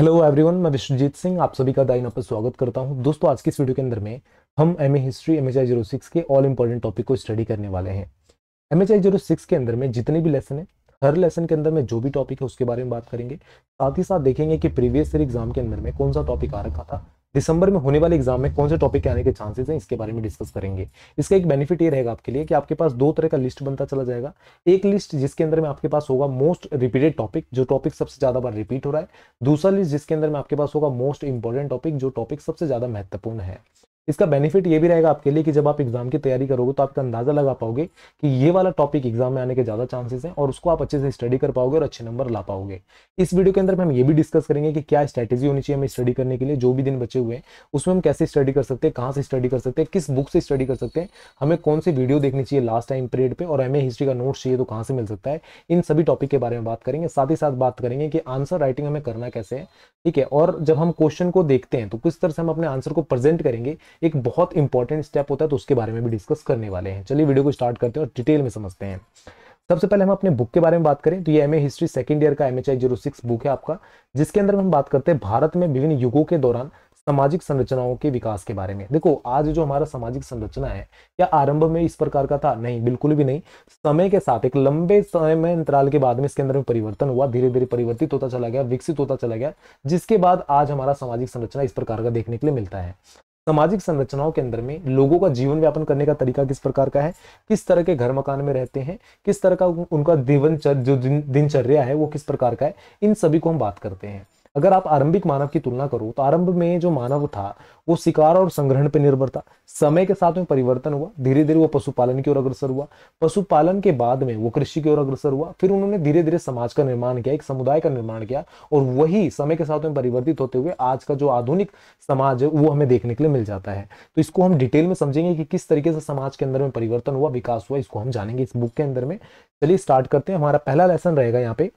hello everyone मैं विश्वजीत सिंह आप सभी का दाइन पर स्वागत करता हूं दोस्तों आज की इस वीडियो के अंदर में हम M history M H I zero six के ऑल इम्पोर्टेंट टॉपिक को स्टडी करने वाले हैं M H I zero six के अंदर में जितने भी लेसन है हर लेसन के अंदर में जो भी टॉपिक है उसके बारे में बात करेंगे साथ ही साथ देखेंगे कि प्रीवियस ईयर एग्जाम के अंदर में कौन सा टॉपिक आ रखा था दिसंबर में होने वाले एग्जाम में कौन से टॉपिक आने के चांसेस हैं इसके बारे में डिस्कस करेंगे इसका एक बेनिफिट ये रहेगा आपके लिए कि आपके पास दो तरह का लिस्ट बनता चला जाएगा एक लिस्ट जिसके अंदर में आपके पास होगा मोस्ट रिपीटेड टॉपिक जो टॉपिक सबसे ज्यादा बार रिपीट हो रहा है दूसरा लिस्ट जिसके अंदर में आपके पास होगा मोस्ट इंपॉर्टेंट टॉपिक जो टॉपिक सबसे ज्यादा महत्वपूर्ण है इसका बेनिफिट ये भी रहेगा आपके लिए कि जब आप एग्जाम की तैयारी करोगे तो आपका अंदाजा लगा पाओगे कि ये वाला टॉपिक एग्जाम में आने के ज्यादा चांसेस हैं और उसको आप अच्छे से स्टडी कर पाओगे और अच्छे नंबर ला पाओगे इस वीडियो के अंदर हम ये भी डिस्कस करेंगे कि क्या स्ट्रेटेजी होनी चाहिए हमें स्टडी करने के लिए जो भी दिन बचे हुए हैं उसमें हम कैसे स्टडी कर सकते हैं कहाँ से स्टडी कर सकते हैं किस बुक से स्टडी कर सकते हैं हमें कौन सी वीडियो देखनी चाहिए लास्ट टाइम पीरियड पर और हमें हिस्ट्री का नोट्स चाहिए तो कहाँ से मिल सकता है इन सभी टॉपिक के बारे में बात करेंगे साथ ही साथ बात करेंगे कि आंसर राइटिंग हमें करना कैसे है ठीक है और जब हम क्वेश्चन को देखते हैं तो किस तरह से हम अपने आंसर को प्रेजेंट करेंगे एक बहुत इंपॉर्टेंट स्टेप होता है तो उसके बारे में भी डिस्कस करने वाले हैं चलिए वीडियो को स्टार्ट करते हैं और डिटेल में समझते हैं सबसे पहले हम अपने बुक के बारे में बात करें तो ये एम हिस्ट्री सेकंड ईयर का एम एच बुक है आपका जिसके अंदर हम बात करते हैं भारत में विभिन्न युगों के दौरान सामाजिक संरचनाओं के विकास के बारे में देखो आज जो हमारा सामाजिक संरचना है क्या आरंभ में इस प्रकार का था नहीं बिल्कुल भी नहीं समय के साथ एक लंबे समय में अंतराल के बाद में इसके अंदर में परिवर्तन हुआ धीरे धीरे परिवर्तित होता चला गया विकसित होता चला गया जिसके बाद आज हमारा सामाजिक संरचना इस प्रकार का देखने के लिए मिलता है सामाजिक संरचनाओं के अंदर में लोगों का जीवन व्यापन करने का तरीका किस प्रकार का है किस तरह के घर मकान में रहते हैं किस तरह का उनका जीवन जो दिनचर्या है वो किस प्रकार का है इन सभी को हम बात करते हैं अगर आप आरंभिक मानव की तुलना करो तो आरंभ में जो मानव था वो शिकार और संग्रहण पर निर्भर था समय के साथ में परिवर्तन हुआ धीरे धीरे वो पशुपालन की ओर अग्रसर हुआ पशुपालन के बाद में वो कृषि की ओर अग्रसर हुआ फिर उन्होंने धीरे धीरे समाज का निर्माण किया एक समुदाय का निर्माण किया और वही समय के साथ में परिवर्तित होते हुए आज का जो आधुनिक समाज है वो हमें देखने के लिए मिल जाता है तो इसको हम डिटेल में समझेंगे कि किस तरीके से समाज के अंदर में परिवर्तन हुआ विकास हुआ इसको हम जानेंगे इस बुक के अंदर में चलिए स्टार्ट करते हैं हमारा पहला लेसन रहेगा यहाँ पे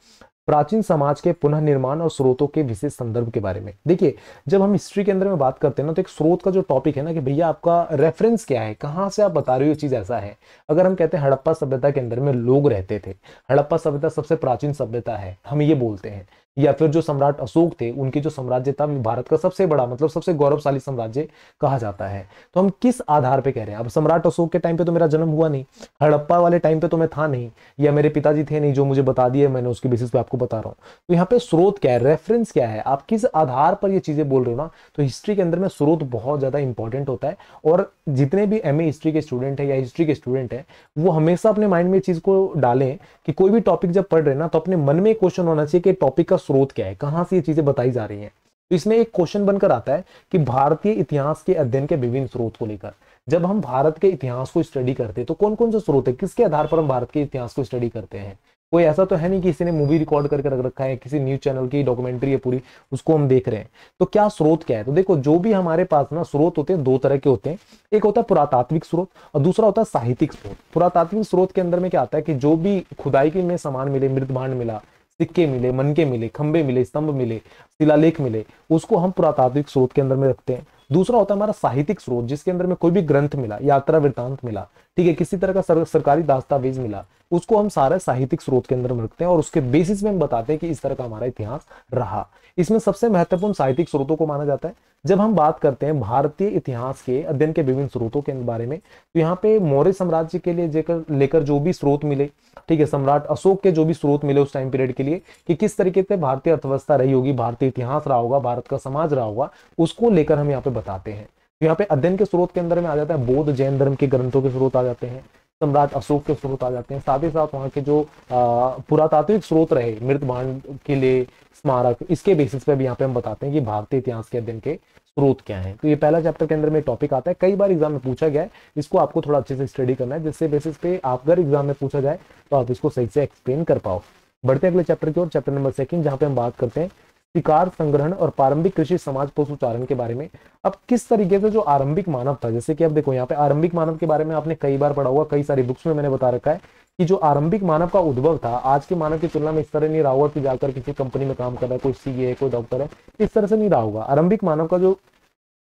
प्राचीन समाज के पुनर्निर्माण और स्रोतों के विशेष संदर्भ के बारे में देखिए जब हम हिस्ट्री के अंदर में बात करते हैं ना तो एक स्रोत का जो टॉपिक है ना कि भैया आपका रेफरेंस क्या है कहाँ से आप बता रहे हो चीज़ ऐसा है अगर हम कहते हैं हड़प्पा सभ्यता के अंदर में लोग रहते थे हड़प्पा सभ्यता सबसे प्राचीन सभ्यता है हम ये बोलते हैं या फिर जो सम्राट अशोक थे उनके जो साम्राज्य था भारत का सबसे बड़ा मतलब सबसे गौरवशाली साम्राज्य कहा जाता है तो हम किस आधार पे कह रहे हैं अब सम्राट अशोक के टाइम पे तो मेरा जन्म हुआ नहीं हड़प्पा वाले टाइम पे तो मैं था नहीं या मेरे पिताजी थे नहीं जो मुझे बता दिए मैंने उसके बेसिस पे आपको बता रहा हूँ तो यहाँ पे स्रोत क्या है रेफरेंस क्या है आप किस आधार पर ये चीजें बोल रहे हो ना तो हिस्ट्री के अंदर में स्रोत बहुत ज्यादा इंपॉर्टेंट होता है और जितने भी एम हिस्ट्री के स्टूडेंट है या हिस्ट्री के स्टूडेंट है वो हमेशा अपने माइंड में चीज को डालें कि कोई भी टॉपिक जब पढ़ रहे ना तो अपने मन में क्वेश्चन होना चाहिए कि टॉपिक का स्रोत क्या है कहाँ से ये चीजें बताई जा रही हैं तो इसमें एक क्वेश्चन बनकर आता है कि भारतीय इतिहास के अध्ययन के विभिन्न स्रोत को लेकर जब हम भारत के इतिहास को स्टडी करते हैं तो कौन कौन से स्रोत है किसके आधार पर हम भारत के इतिहास को स्टडी करते हैं कोई ऐसा तो है नहीं कि किसी ने मूवी रिकॉर्ड करके रख रखा है किसी न्यूज चैनल की डॉक्यूमेंट्री है पूरी उसको हम देख रहे हैं तो क्या स्रोत क्या है तो देखो जो भी हमारे पास ना स्रोत होते हैं दो तरह के होते हैं एक होता है पुरातात्विक स्रोत और दूसरा होता है साहित्यिक स्रोत पुरातात्विक स्रोत के अंदर में क्या आता है कि जो भी खुदाई के में सामान मिले मृत भांड मिला सिक्के मिले मनके मिले खंबे मिले स्तंभ मिले शिलालेख मिले उसको हम पुरातात्विक स्रोत के अंदर में रखते हैं दूसरा होता है हमारा साहित्यिक स्रोत जिसके अंदर में कोई भी ग्रंथ मिला यात्रा वृतांत मिला ठीक है किसी तरह का सर, सरकारी दस्तावेज मिला उसको हम सारे साहित्यिक स्रोत के अंदर में रखते हैं और उसके बेसिस में हम बताते हैं कि इस तरह का हमारा इतिहास रहा इसमें सबसे महत्वपूर्ण साहित्यिक स्रोतों को माना जाता है जब हम बात करते हैं भारतीय इतिहास के अध्ययन के विभिन्न स्रोतों के बारे में तो यहाँ पे मौर्य साम्राज्य के लिए जेकर लेकर जो भी स्रोत मिले ठीक है सम्राट अशोक के जो भी स्रोत मिले उस टाइम पीरियड के लिए कि किस तरीके से भारतीय अर्थव्यवस्था रही होगी भारतीय इतिहास रहा होगा भारत का समाज रहा होगा उसको लेकर हम यहाँ पे बताते हैं तो यहाँ पे अध्ययन के स्रोत के अंदर में आ जाता है बौद्ध जैन धर्म के ग्रंथों के स्रोत आ जाते हैं सम्राट अशोक के स्रोत आ जाते हैं साथ ही साथ वहाँ के जो पुरातात्विक स्रोत रहे मृत भांड के लिए स्मारक इसके बेसिस पे भी यहाँ पे हम बताते हैं कि भारतीय इतिहास के अध्ययन के स्रोत क्या है तो ये पहला चैप्टर के अंदर में टॉपिक आता है कई बार एग्जाम में पूछा गया है इसको आपको थोड़ा अच्छे से स्टडी करना है जिससे बेसिस पे आप अगर एग्जाम में पूछा जाए तो आप इसको सही से एक्सप्लेन कर पाओ बढ़ते अगले चैप्टर की ओर चैप्टर नंबर सेकंड जहाँ पे हम बात करते हैं शिकार संग्रहण और प्रारंभिक कृषि समाज पशुचारण के बारे में अब किस तरीके से जो आरंभिक मानव था जैसे कि अब देखो यहाँ पे आरंभिक मानव के बारे में आपने कई बार पढ़ा हुआ कई सारी बुक्स में मैंने बता रखा है कि जो आरंभिक मानव का उद्भव था आज के मानव की तुलना में इस तरह नहीं रहा होगा कि जाकर किसी कंपनी में काम कर रहा है कोई सी है कोई डॉक्टर है इस तरह से नहीं रहा होगा आरंभिक मानव का जो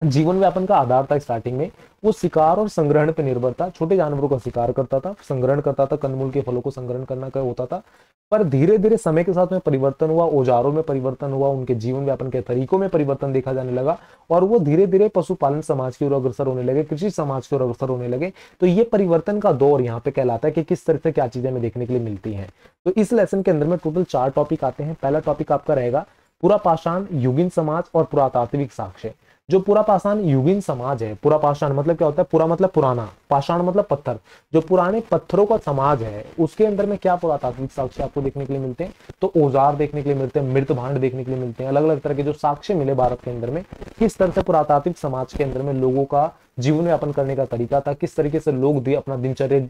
जीवन व्यापन का आधार था स्टार्टिंग में वो शिकार और संग्रहण पर निर्भर था छोटे जानवरों का शिकार करता था संग्रहण करता था कंदमूल के फलों को संग्रहण करना का होता था पर धीरे धीरे समय के साथ में परिवर्तन हुआ औजारों में परिवर्तन हुआ उनके जीवन व्यापन के तरीकों में परिवर्तन देखा जाने लगा और वो धीरे धीरे पशुपालन समाज की ओर अग्रसर होने लगे कृषि समाज की ओर अग्रसर होने लगे तो ये परिवर्तन का दौर यहाँ पे कहलाता है कि किस तरह से क्या चीजें हमें देखने के लिए मिलती है तो इस लेसन के अंदर में टोटल चार टॉपिक आते हैं पहला टॉपिक आपका रहेगा पूरा पाषाण युगिन समाज और पुरातात्विक साक्ष्य जो पूरा पाषाण युगिन समाज है पूरा पाषाण मतलब क्या होता है पूरा मतलब पुराना पाषाण मतलब पत्थर जो पुराने पत्थरों का समाज है उसके अंदर में क्या पुरातात्विक साक्ष्य आपको देखने के लिए मिलते हैं तो औजार देखने के लिए मिलते हैं मृत भांड देखने के लिए मिलते हैं अलग अलग तरह के जो साक्ष्य मिले भारत के अंदर में किस तरह से पुरातात्विक समाज के अंदर में लोगों का जीवन यापन करने का तरीका था किस तरीके से लोग भी अपना दिनचर्या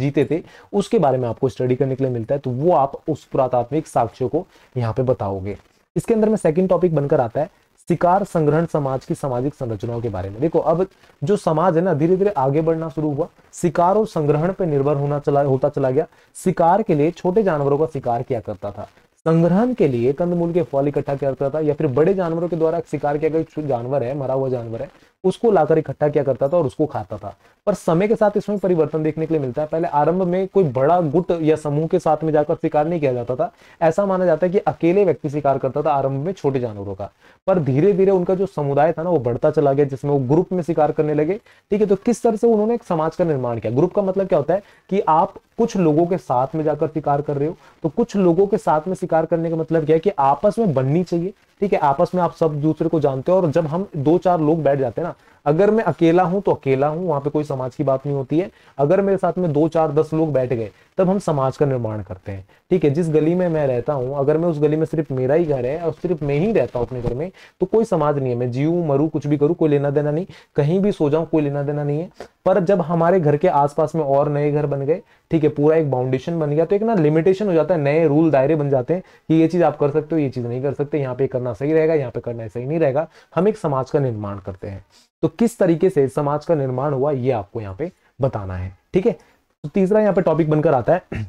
जीते थे उसके बारे में आपको स्टडी करने के लिए मिलता है तो वो आप उस पुरातात्विक साक्ष्यों को यहाँ पे बताओगे इसके अंदर में सेकंड टॉपिक बनकर आता है शिकार संग्रहण समाज की सामाजिक संरचनाओं के बारे में देखो अब जो समाज है ना धीरे धीरे आगे बढ़ना शुरू हुआ शिकार और संग्रहण पर निर्भर होना चला होता चला गया शिकार के लिए छोटे जानवरों का शिकार किया करता था संग्रहण के लिए कंदमूल के फल इकट्ठा करता था या फिर बड़े जानवरों के द्वारा शिकार किया गया जानवर है मरा हुआ जानवर है उसको लाकर इकट्ठा किया करता था और उसको खाता था पर समय के साथ इसमें परिवर्तन देखने के लिए मिलता है पहले आरंभ में कोई बड़ा गुट या समूह के साथ में जाकर शिकार नहीं किया जाता था ऐसा माना जाता है कि अकेले व्यक्ति शिकार करता था आरंभ में छोटे जानवरों का पर धीरे धीरे उनका जो समुदाय था ना वो बढ़ता चला गया जिसमें वो ग्रुप में शिकार करने लगे ठीक है तो किस तरह से उन्होंने एक समाज का निर्माण किया ग्रुप का मतलब क्या होता है कि आप कुछ लोगों के साथ में जाकर शिकार कर रहे हो तो कुछ लोगों के साथ में शिकार करने का मतलब क्या है कि आपस में बननी चाहिए ठीक है आपस में आप सब दूसरे को जानते हो और जब हम दो चार लोग बैठ जाते हैं ना अगर मैं अकेला हूं तो अकेला हूं वहां पे कोई समाज की बात नहीं होती है अगर मेरे साथ में दो चार दस लोग बैठ गए तब हम समाज का निर्माण करते हैं ठीक है जिस गली में मैं रहता हूं अगर मैं उस गली में सिर्फ मेरा ही घर है और सिर्फ मैं ही रहता हूँ अपने घर में तो कोई समाज नहीं है मैं जीव मरू कुछ भी करूँ कोई लेना देना नहीं कहीं भी सो जाऊं कोई लेना देना नहीं है पर जब हमारे घर के आसपास में और नए घर बन गए ठीक है पूरा एक बाउंडेशन बन गया तो एक ना लिमिटेशन हो जाता है नए रूल दायरे बन जाते हैं कि ये चीज आप कर सकते हो ये चीज नहीं कर सकते यहाँ पे करना सही रहेगा यहाँ पे करना सही नहीं रहेगा हम एक समाज का निर्माण करते हैं तो किस तरीके से समाज का निर्माण हुआ ये आपको यहाँ पे बताना है ठीक है तो तीसरा यहाँ पे टॉपिक बनकर आता है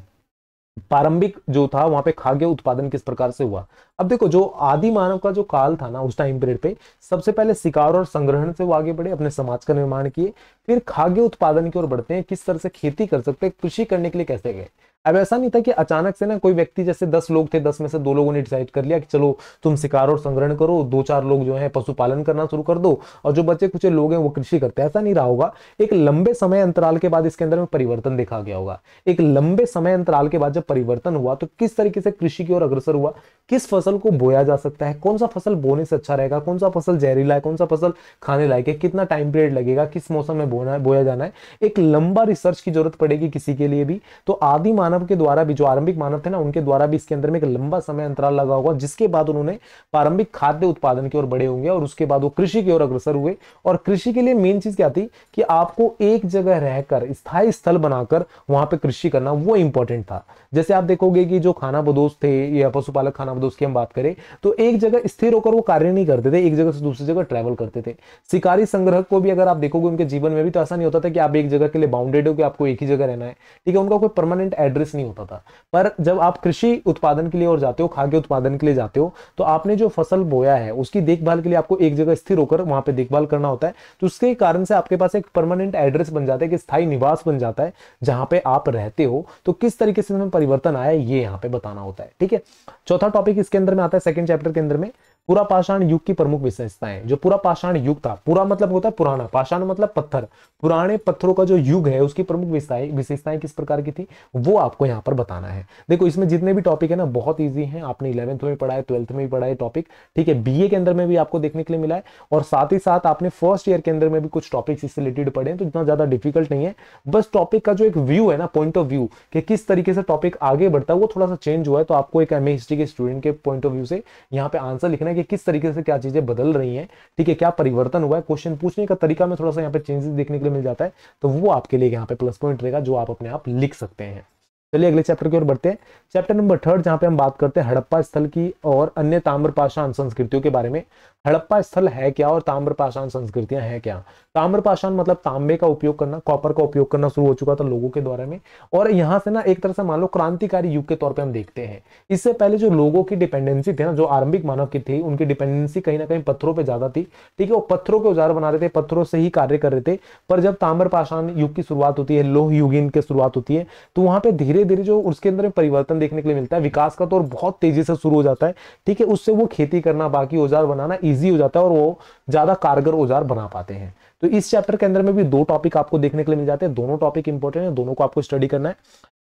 प्रारंभिक जो था वहां पे खाद्य उत्पादन किस प्रकार से हुआ अब देखो जो आदि मानव का जो काल था ना उस टाइम पीरियड पे सबसे पहले शिकार और संग्रहण से वो आगे बढ़े अपने समाज का निर्माण किए फिर खाद्य उत्पादन की ओर बढ़ते हैं किस तरह से खेती कर सकते हैं कृषि करने के लिए कैसे गए अब ऐसा नहीं था कि अचानक से ना कोई व्यक्ति जैसे दस लोग थे दस में से दो लोगों ने डिसाइड कर लिया कि चलो तुम शिकार और संग्रहण करो दो चार लोग जो है पशुपालन करना शुरू कर दो और जो बच्चे कुछ लोग हैं वो कृषि करते हैं ऐसा नहीं रहा होगा एक लंबे समय अंतराल के बाद इसके अंदर में परिवर्तन देखा गया होगा एक लंबे समय अंतराल के बाद जब परिवर्तन हुआ तो किस तरीके से कृषि की ओर अग्रसर हुआ किस फसल को बोया जा सकता है कौन सा फसल बोने से अच्छा रहेगा कौन सा फसल जहरीला है कौन सा फसल खाने लायक है कितना टाइम पीरियड लगेगा किस मौसम में बोना बोया जाना है एक लंबा रिसर्च की जरूरत पड़ेगी किसी के लिए भी तो आदि मानव मानव के द्वारा भी जो आरंभिक मानव थे ना उनके द्वारा भी इसके अंदर में एक लंबा समय अंतराल लगा होगा जिसके बाद उन्होंने प्रारंभिक खाद्य उत्पादन की ओर बड़े होंगे और उसके बाद वो कृषि की ओर अग्रसर हुए और कृषि के लिए मेन चीज क्या थी कि आपको एक जगह रहकर स्थायी स्थल बनाकर वहां पर कृषि करना वो इंपॉर्टेंट था जैसे आप देखोगे कि जो खाना बदोश थे या पशुपालक खाना बदोश की हम बात करें तो एक जगह स्थिर होकर वो कार्य नहीं करते थे एक जगह से दूसरी जगह ट्रेवल करते थे शिकारी संग्रह को भी अगर आप देखोगे उनके जीवन में भी तो ऐसा नहीं होता था कि आप एक जगह के लिए बाउंडेड हो कि आपको एक ही जगह रहना है ठीक है उनका कोई परमानेंट एड्रेस एक्सेस नहीं होता था पर जब आप कृषि उत्पादन के लिए और जाते हो खाद्य उत्पादन के लिए जाते हो तो आपने जो फसल बोया है उसकी देखभाल के लिए आपको एक जगह स्थिर होकर वहां पर देखभाल करना होता है तो उसके कारण से आपके पास एक परमानेंट एड्रेस बन जाता है कि स्थायी निवास बन जाता है जहां पर आप रहते हो तो किस तरीके से परिवर्तन आया ये यहाँ पे बताना होता है ठीक है चौथा टॉपिक इसके अंदर में आता है सेकंड चैप्टर के अंदर में पूरा पाषाण युग की प्रमुख विशेषताएं जो पूरा पाषाण युग था पूरा मतलब होता है पुराना पाषाण मतलब पत्थर पुराने पत्थरों का जो युग है उसकी प्रमुख विशेषताएं किस प्रकार की थी वो आपको यहाँ पर बताना है देखो इसमें जितने भी टॉपिक है ना बहुत ईजी है आपने इलेवंथ में पढ़ा है ट्वेल्थ में भी पढ़ा है टॉपिक ठीक है बी के अंदर में भी आपको देखने के लिए मिला है और साथ ही साथ आपने फर्स्ट ईयर के अंदर में भी कुछ टॉपिक इससे रिलेटेड पढ़े तो इतना ज्यादा डिफिकल्ट नहीं है बस टॉपिक का जो एक व्यू है ना पॉइंट ऑफ व्यू कि किस तरीके से टॉपिक आगे बढ़ता है वो थोड़ा सा चेंज हुआ है तो आपको एक एम हिस्ट्री के स्टूडेंट के पॉइंट ऑफ व्यू से यहाँ पे आंसर लिखना कि किस तरीके से क्या चीजें बदल रही हैं ठीक है क्या परिवर्तन हुआ है क्वेश्चन पूछने का तरीका में थोड़ा सा यहाँ पे चेंजेस देखने के लिए मिल जाता है तो वो आपके लिए यहाँ पे प्लस पॉइंट रहेगा जो आप अपने आप लिख सकते हैं चलिए अगले चैप्टर की ओर बढ़ते हैं चैप्टर नंबर थर्ड जहाँ पे हम बात करते हैं हड़प्पा स्थल की और अन्य ताम्र संस्कृतियों के बारे में हड़प्पा स्थल है क्या और ताम्रपाषाण संस्कृतियां हैं क्या ताम्रपाषाण मतलब तांबे का उपयोग करना कॉपर का उपयोग करना शुरू हो चुका था लोगों के द्वारा में और यहाँ से ना एक तरह से मान लो क्रांतिकारी युग के तौर पर हम देखते हैं इससे पहले जो लोगों की डिपेंडेंसी थी ना जो आरंभिक मानव की थी उनकी डिपेंडेंसी कहीं ना कहीं पत्थरों पर ज्यादा थी ठीक है वो पत्थरों के औजार बना रहे थे पत्थरों से ही कार्य कर रहे थे पर जब ताम्रपाषाण युग की शुरुआत होती है लोह युगिन की शुरुआत होती है तो वहां पर धीरे धीरे जो उसके अंदर परिवर्तन देखने के लिए मिलता है विकास का तौर तो बहुत तेजी से शुरू हो जाता है ठीक है उससे वो खेती करना बाकी औजार बनाना ईजी हो जाता है और वो ज्यादा कारगर औजार बना पाते हैं तो इस चैप्टर के अंदर में भी दो टॉपिक आपको देखने के लिए मिल जाते हैं दोनों टॉपिक इंपॉर्टेंट है दोनों को आपको स्टडी करना है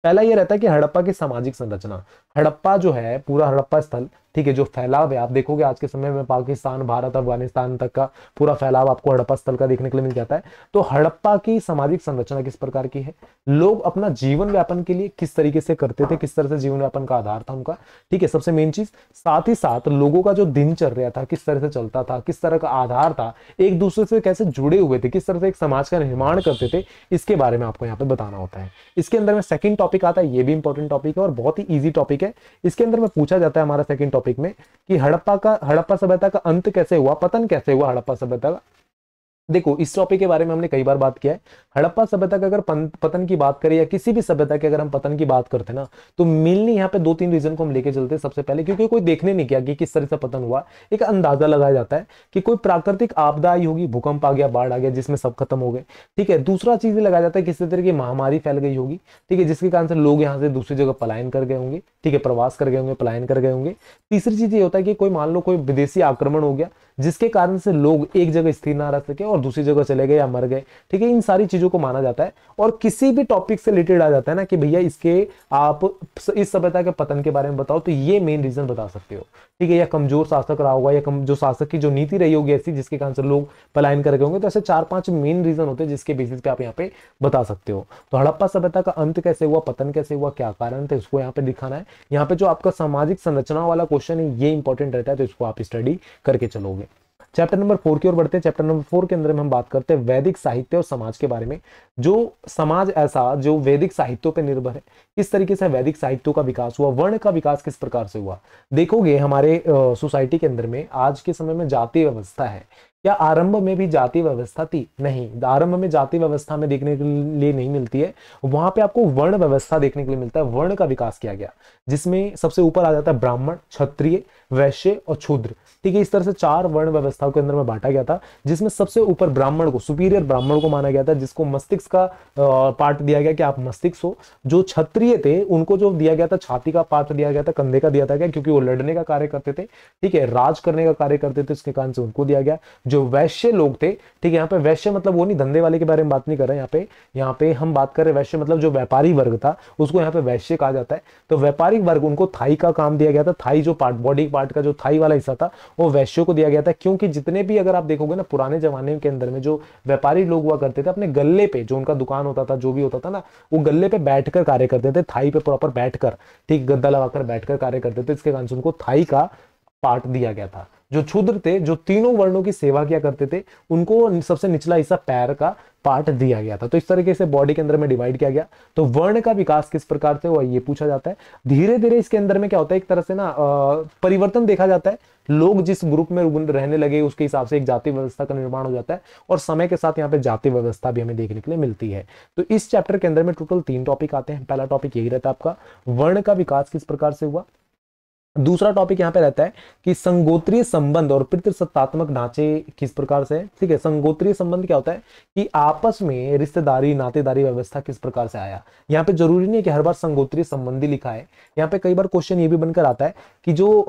पहला ये रहता है कि हड़प्पा की सामाजिक संरचना हड़प्पा जो है पूरा हड़प्पा स्थल ठीक है जो फैलाव है आप देखोगे आज के समय में पाकिस्तान भारत अफगानिस्तान तक का पूरा फैलाव आपको हड़प्पा स्थल का देखने के लिए मिल जाता है तो हड़प्पा की सामाजिक संरचना किस प्रकार की है लोग अपना जीवन व्यापन के लिए किस तरीके से करते थे किस तरह से जीवन व्यापन का आधार था उनका ठीक है सबसे मेन चीज साथ ही साथ लोगों का जो दिनचर्या था किस तरह से चलता था किस तरह का आधार था एक दूसरे से कैसे जुड़े हुए थे किस तरह से एक समाज का निर्माण करते थे इसके बारे में आपको यहाँ पे बताना होता है इसके अंदर में सेकंड टॉपिक आता है ये भी इंपॉर्टेंट टॉपिक है और बहुत ही ईजी टॉपिक है इसके अंदर में पूछा जाता है हमारा सेकंड टॉपिक में कि हड़प्पा का हड़प्पा सभ्यता का अंत कैसे हुआ पतन कैसे हुआ हड़प्पा सभ्यता का देखो इस टॉपिक के बारे में हमने कई बार बात किया है हड़प्पा सभ्यता का अगर पतन की बात करें या किसी भी सभ्यता के अगर हम पतन की बात करते ना तो मेनली यहाँ पे दो तीन रीजन को हम लेके चलते हैं सबसे पहले क्योंकि कोई देखने नहीं किया कि किस तरह से पतन हुआ एक अंदाजा लगाया जाता है कि कोई प्राकृतिक आपदा आई होगी भूकंप आ गया बाढ़ आ गया जिसमें सब खत्म हो गए ठीक है दूसरा चीज लगाया जाता है किसी तरह की महामारी फैल गई होगी ठीक है जिसके कारण से लोग यहाँ से दूसरी जगह पलायन कर गए होंगे ठीक है प्रवास कर गए होंगे पलायन कर गए होंगे तीसरी चीज ये होता है कि कोई मान लो कोई विदेशी आक्रमण हो गया जिसके कारण से लोग एक जगह स्थिर ना रह सके और और दूसरी जगह चले गए या मर गए ठीक है इन सारी चीज़ों को माना जाता है और किसी भी टॉपिक से रिलेटेड आ जाता है ना कि भैया इसके आप इस सभ्यता के पतन के बारे में बताओ तो ये मेन रीज़न बता सकते हो ठीक है या कमजोर शासक रहा होगा या जो शासक की जो नीति रही होगी ऐसी जिसके कारण से लोग पलायन करके होंगे तो ऐसे चार पांच मेन रीज़न होते हैं जिसके बेसिस पे आप यहाँ पे बता सकते हो तो हड़प्पा सभ्यता का अंत कैसे हुआ पतन कैसे हुआ क्या कारण थे उसको यहाँ पे दिखाना है यहाँ पे जो आपका सामाजिक संरचना वाला क्वेश्चन है ये इंपॉर्टेंट रहता है तो इसको आप स्टडी करके चलोगे चैप्टर नंबर फोर की ओर बढ़ते हैं चैप्टर नंबर फोर के अंदर में हम बात करते हैं वैदिक साहित्य और समाज के बारे में जो समाज ऐसा जो वैदिक साहित्यों पर निर्भर है किस तरीके से वैदिक साहित्यों का विकास हुआ वर्ण का विकास किस प्रकार से हुआ देखोगे हमारे सोसाइटी के अंदर में आज के समय में जाति व्यवस्था है क्या आरंभ में भी जाति व्यवस्था थी नहीं आरंभ में जाति व्यवस्था में देखने के लिए नहीं मिलती है वहां पे आपको वर्ण व्यवस्था देखने के लिए मिलता है वर्ण का विकास किया गया जिसमें सबसे ऊपर आ जाता है ब्राह्मण क्षत्रिय वैश्य और क्षुद्र ठीक है इस तरह से चार वर्ण व्यवस्थाओं के अंदर में बांटा गया था जिसमें सबसे ऊपर ब्राह्मण को सुपीरियर ब्राह्मण को माना गया था जिसको मस्तिष्क का पार्ट दिया गया कि आप मस्तिष्क हो जो क्षत्रिय थे उनको जो दिया गया था छाती का पार्ट दिया गया था कंधे का दिया था क्योंकि वो लड़ने का कार्य करते थे ठीक है राज करने का कार्य करते थे उसके कारण से उनको दिया गया जो वैश्य लोग थे ठीक है यहाँ पे वैश्य मतलब वो नहीं धंधे वाले के बारे में बात नहीं कर रहे यहाँ पे यहाँ पे हम बात कर रहे वैश्य मतलब जो व्यापारी वर्ग था उसको यहाँ पे वैश्य कहा जाता है तो व्यापारिक वर्ग उनको थाई का काम दिया गया था थाई जो पार्ट बॉडी पार्ट का जो थाई वाला हिस्सा था वो वैश्यों को दिया गया था क्योंकि जितने भी अगर आप देखोगे ना पुराने जमाने के अंदर में जो व्यापारी लोग हुआ करते थे अपने गले पे जो उनका दुकान होता था जो भी होता था ना वो गले पे बैठ कार्य करते थे थाई पे प्रॉपर बैठकर ठीक गद्दा लगाकर बैठकर कार्य करते थे इसके कारण उनको थाई का पार्ट दिया गया था जो छूद्र थे जो तीनों वर्णों की सेवा किया करते थे उनको सबसे निचला हिस्सा पैर का पार्ट दिया गया था तो इस तरीके से बॉडी के अंदर में डिवाइड किया गया तो वर्ण का विकास किस प्रकार से हुआ ये पूछा जाता है धीरे धीरे इसके अंदर में क्या होता है एक तरह से ना परिवर्तन देखा जाता है लोग जिस ग्रुप में रहने लगे उसके हिसाब से एक जाति व्यवस्था का निर्माण हो जाता है और समय के साथ यहाँ पे जाति व्यवस्था भी हमें देखने के लिए मिलती है तो इस चैप्टर के अंदर में टोटल तीन टॉपिक आते हैं पहला टॉपिक यही रहता है आपका वर्ण का विकास किस प्रकार से हुआ दूसरा टॉपिक यहाँ पे रहता है कि संगोत्रीय संबंध और पितृसत्तात्मक ढांचे किस प्रकार से ठीक है संगोत्रीय संबंध क्या होता है कि आपस में रिश्तेदारी नातेदारी व्यवस्था किस प्रकार से आया यहाँ पे जरूरी नहीं है कि हर बार संगोत्रीय संबंधी लिखा है यहाँ पे कई बार क्वेश्चन ये भी बनकर आता है कि जो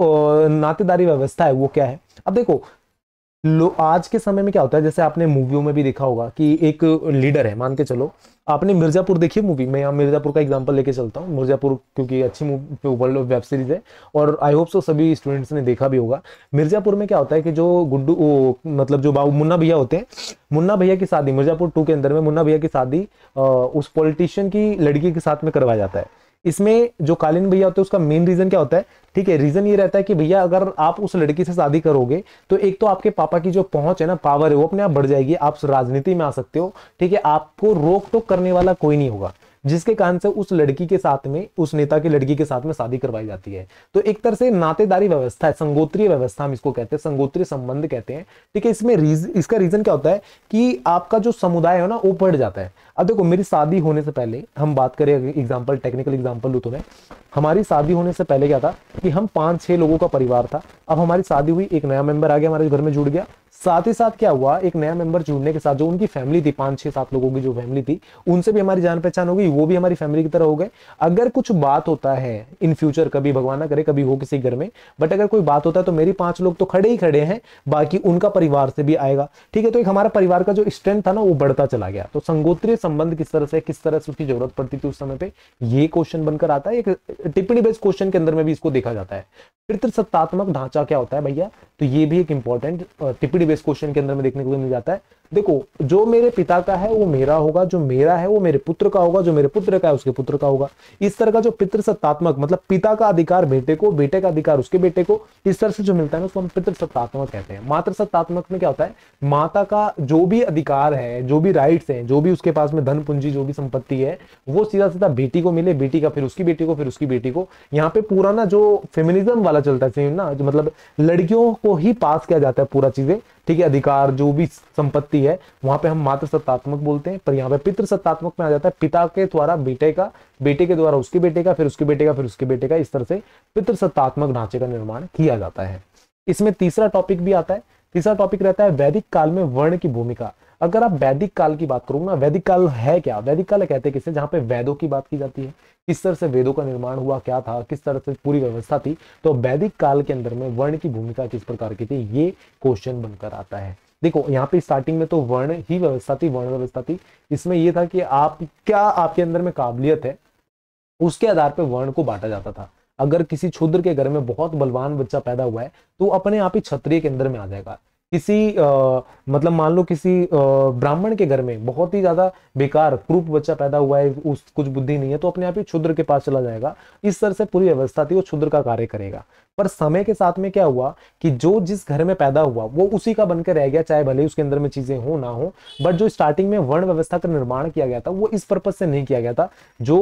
नातेदारी व्यवस्था है वो क्या है अब देखो आज के समय में क्या होता है जैसे आपने मूवियों में भी देखा होगा कि एक लीडर है मान के चलो आपने मिर्जापुर देखी मूवी मैं यहाँ मिर्जापुर का एग्जांपल लेके चलता हूँ मिर्जापुर क्योंकि अच्छी वर्ल्ड वेब सीरीज है और आई होप सो सभी स्टूडेंट्स ने देखा भी होगा मिर्जापुर में क्या होता है कि जो गुड्डू मतलब जो बाबू मुन्ना भैया होते हैं मुन्ना भैया की शादी मिर्जापुर टू के अंदर में मुन्ना भैया की शादी उस पॉलिटिशियन की लड़की के साथ में करवाया जाता है इसमें जो कालीन भैया होते हैं उसका मेन रीजन क्या होता है ठीक है रीजन ये रहता है कि भैया अगर आप उस लड़की से शादी करोगे तो एक तो आपके पापा की जो पहुंच है ना पावर है वो अपने आप बढ़ जाएगी आप राजनीति में आ सकते हो ठीक है आपको रोक टोक करने वाला कोई नहीं होगा जिसके कारण से उस लड़की के साथ में उस नेता की लड़की के साथ में शादी करवाई जाती है तो एक तरह से नातेदारी व्यवस्था है संगोत्रीय व्यवस्था हम इसको कहते हैं संगोत्रीय संबंध कहते हैं ठीक है इसमें रीज, इसका रीजन क्या होता है कि आपका जो समुदाय है ना वो बढ़ जाता है अब देखो मेरी शादी होने से पहले हम बात करें एग्जाम्पल टेक्निकल एग्जाम्पल लू तो मैं हमारी शादी होने से पहले क्या था कि हम पांच छह लोगों का परिवार था अब हमारी शादी हुई एक नया मेंबर आ गया हमारे घर में जुड़ गया साथ ही साथ क्या हुआ एक नया मेंबर जुड़ने के साथ जो उनकी फैमिली थी पांच छह सात लोगों की जो फैमिली थी उनसे भी हमारी जान पहचान हो गई वो भी हमारी फैमिली की तरह हो गए अगर कुछ बात होता है इन फ्यूचर कभी भगवान ना करे कभी हो किसी घर में बट अगर कोई बात होता है तो मेरी पांच लोग तो खड़े ही खड़े हैं बाकी उनका परिवार से भी आएगा ठीक है तो एक हमारा परिवार का जो स्ट्रेंथ था ना वो बढ़ता चला गया तो संगोत्रीय संबंध किस तरह से किस तरह से उसकी जरूरत पड़ती थी उस समय पर ये क्वेश्चन बनकर आता है एक टिप्पणी बेस्ड क्वेश्चन के अंदर में भी इसको देखा जाता है पितृसत्तात्मक ढांचा क्या होता है भैया तो ये भी एक इंपॉर्टेंट टिप्पणी इस क्वेश्चन के अंदर में देखने को मिल जाता है देखो जो मेरे पिता का है वो मेरा होगा जो मेरा है वो मेरे पुत्र का होगा जो मेरे पुत्र का है उसके पुत्र का होगा इस तरह का जो सत्तात्मक मतलब पिता का अधिकार बेटे को बेटे का अधिकार उसके बेटे को इस तरह से जो मिलता है उसको हम सत्तात्मक कहते हैं सत्तात्मक में क्या होता है माता का जो भी अधिकार है जो भी राइट्स है जो भी उसके पास में धन पूंजी जो भी संपत्ति है वो सीधा सीधा बेटी को मिले बेटी का फिर उसकी बेटी को फिर उसकी बेटी को यहाँ पे पूरा ना जो फेमिनिज्म वाला चलता है ना मतलब लड़कियों को ही पास किया जाता है पूरा चीजें ठीक है अधिकार जो भी संपत्ति होती है वहां पे हम मात्र सत्तात्मक बोलते हैं पर यहाँ पे पितृ सत्तात्मक में आ जाता है पिता के द्वारा बेटे का बेटे के द्वारा उसके बेटे का फिर उसके बेटे का फिर उसके बेटे का इस तरह से पितृ सत्तात्मक ढांचे का निर्माण किया जाता है इसमें तीसरा टॉपिक भी आता है तीसरा टॉपिक रहता है वैदिक काल में वर्ण की भूमिका अगर आप वैदिक काल की बात करूंगा वैदिक काल है क्या वैदिक काल कहते हैं किसे जहां पे वेदों की बात की जाती है किस तरह से वेदों का निर्माण हुआ क्या था किस तरह से पूरी व्यवस्था थी तो वैदिक काल के अंदर में वर्ण की भूमिका किस प्रकार की थी ये क्वेश्चन बनकर आता है देखो यहाँ पे स्टार्टिंग में तो वर्ण ही व्यवस्था थी वर्ण व्यवस्था थी इसमें यह था कि आप क्या आपके अंदर में काबिलियत है उसके आधार पर वर्ण को बांटा जाता था अगर किसी क्षुद्र के घर में बहुत बलवान बच्चा पैदा हुआ है तो अपने आप ही क्षत्रिय के अंदर में आ जाएगा किसी आ, मतलब मान लो किसी ब्राह्मण के घर में बहुत ही ज्यादा बेकार क्रूप बच्चा पैदा हुआ है उस कुछ बुद्धि नहीं है तो अपने आप ही क्षुद्र के पास चला जाएगा इस तरह से पूरी व्यवस्था थी वो क्षुद्र का कार्य करेगा पर समय के साथ में क्या हुआ कि जो जिस घर में पैदा हुआ वो उसी का बनकर रह गया चाहे भले उसके अंदर में चीजें हो ना हो बट जो स्टार्टिंग में वर्ण व्यवस्था का निर्माण किया गया था वो इस पर्पज से नहीं किया गया था जो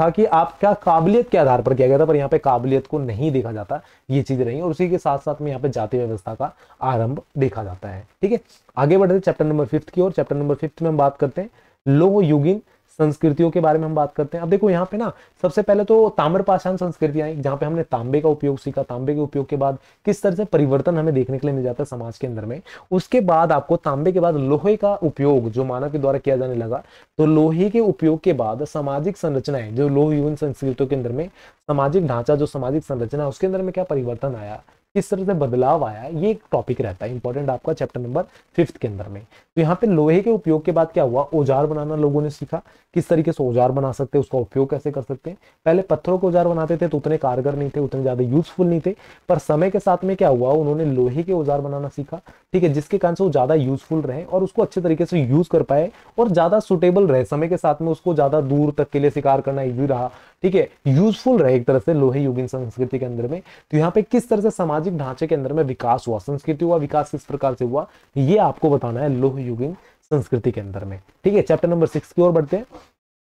था कि आपका काबिलियत के आधार पर किया गया था पर यहाँ पे काबिलियत को नहीं देखा जाता ये चीज रही और उसी के साथ साथ में यहाँ पे जाति व्यवस्था का आरंभ देखा जाता है ठीक है आगे बढ़ते चैप्टर नंबर फिफ्थ की और चैप्टर नंबर फिफ्थ में हम बात करते हैं लोह युगिन संस्कृतियों के बारे में हम बात करते हैं अब देखो यहाँ पे ना सबसे पहले तो ताम्र संस्कृति आई जहाँ पे हमने तांबे का उपयोग सीखा तांबे के उपयोग के बाद किस तरह से परिवर्तन हमें देखने के लिए मिल जाता है समाज के अंदर में उसके बाद आपको तांबे के बाद लोहे का उपयोग जो मानव के द्वारा किया जाने लगा तो लोहे के उपयोग के बाद सामाजिक संरचनाएं जो लोह संस्कृतियों के अंदर में सामाजिक ढांचा जो सामाजिक संरचना उसके अंदर में क्या परिवर्तन आया किस तरह से बदलाव आया ये एक टॉपिक रहता है इंपॉर्टेंट आपका चैप्टर नंबर फिफ्थ के अंदर में तो यहाँ पे लोहे के उपयोग के बाद क्या हुआ औजार बनाना लोगों ने सीखा किस तरीके से औजार बना सकते हैं उसका उपयोग कैसे कर सकते हैं पहले पत्थरों के औजार बनाते थे तो उतने कारगर नहीं थे उतने ज़्यादा यूजफुल नहीं थे पर समय के साथ में क्या हुआ उन्होंने लोहे के औजार बनाना सीखा ठीक है जिसके कारण से वो ज़्यादा यूजफुल रहे और उसको अच्छे तरीके से यूज कर पाए और ज़्यादा सुटेबल रहे समय के साथ में उसको ज़्यादा दूर तक के लिए शिकार करना ईजी रहा ठीक है यूजफुल रहे एक तरह से लोहे युगीन संस्कृति के अंदर में तो यहाँ पे किस तरह से सामाजिक ढांचे के अंदर में विकास हुआ संस्कृति हुआ विकास किस प्रकार से हुआ ये आपको बताना है लोह युगीन संस्कृति के अंदर में ठीक है चैप्टर नंबर सिक्स की ओर बढ़ते हैं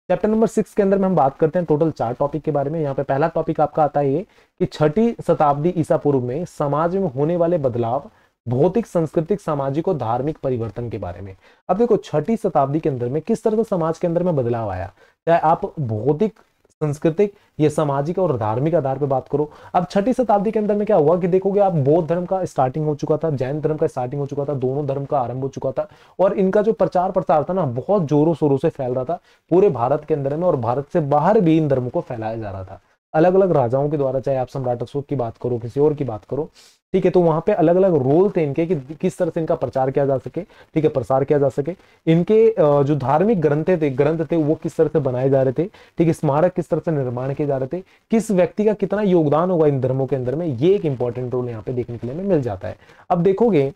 चैप्टर नंबर सिक्स के अंदर में हम बात करते हैं टोटल चार टॉपिक के बारे में यहाँ पे पहला टॉपिक आपका आता है ये कि छठी शताब्दी ईसा पूर्व में समाज में होने वाले बदलाव भौतिक सांस्कृतिक सामाजिक और धार्मिक परिवर्तन के बारे में अब देखो छठी शताब्दी के अंदर में किस तरह से समाज के अंदर में बदलाव आया चाहे आप भौतिक सांस्कृतिक ये सामाजिक और धार्मिक आधार पर बात करो अब छठी शताब्दी के अंदर में क्या हुआ कि देखोगे आप बौद्ध धर्म का स्टार्टिंग हो चुका था जैन धर्म का स्टार्टिंग हो चुका था दोनों धर्म का आरंभ हो चुका था और इनका जो प्रचार प्रसार था ना बहुत जोरों शोरों से फैल रहा था पूरे भारत के अंदर में और भारत से बाहर भी इन धर्मों को फैलाया जा रहा था अलग अलग राजाओं के द्वारा चाहे आप सम्राट अशोक की बात करो किसी और की बात करो ठीक है तो वहां पे अलग अलग रोल थे इनके कि किस तरह से इनका प्रचार किया जा सके ठीक है प्रसार किया जा सके इनके जो धार्मिक ग्रंथे थे ग्रंथ थे वो किस तरह से बनाए जा रहे थे ठीक है स्मारक किस तरह से निर्माण किए जा रहे थे किस व्यक्ति का कितना योगदान होगा इन धर्मों के अंदर में ये एक इंपॉर्टेंट रोल यहाँ पे देखने के लिए मिल जाता है अब देखोगे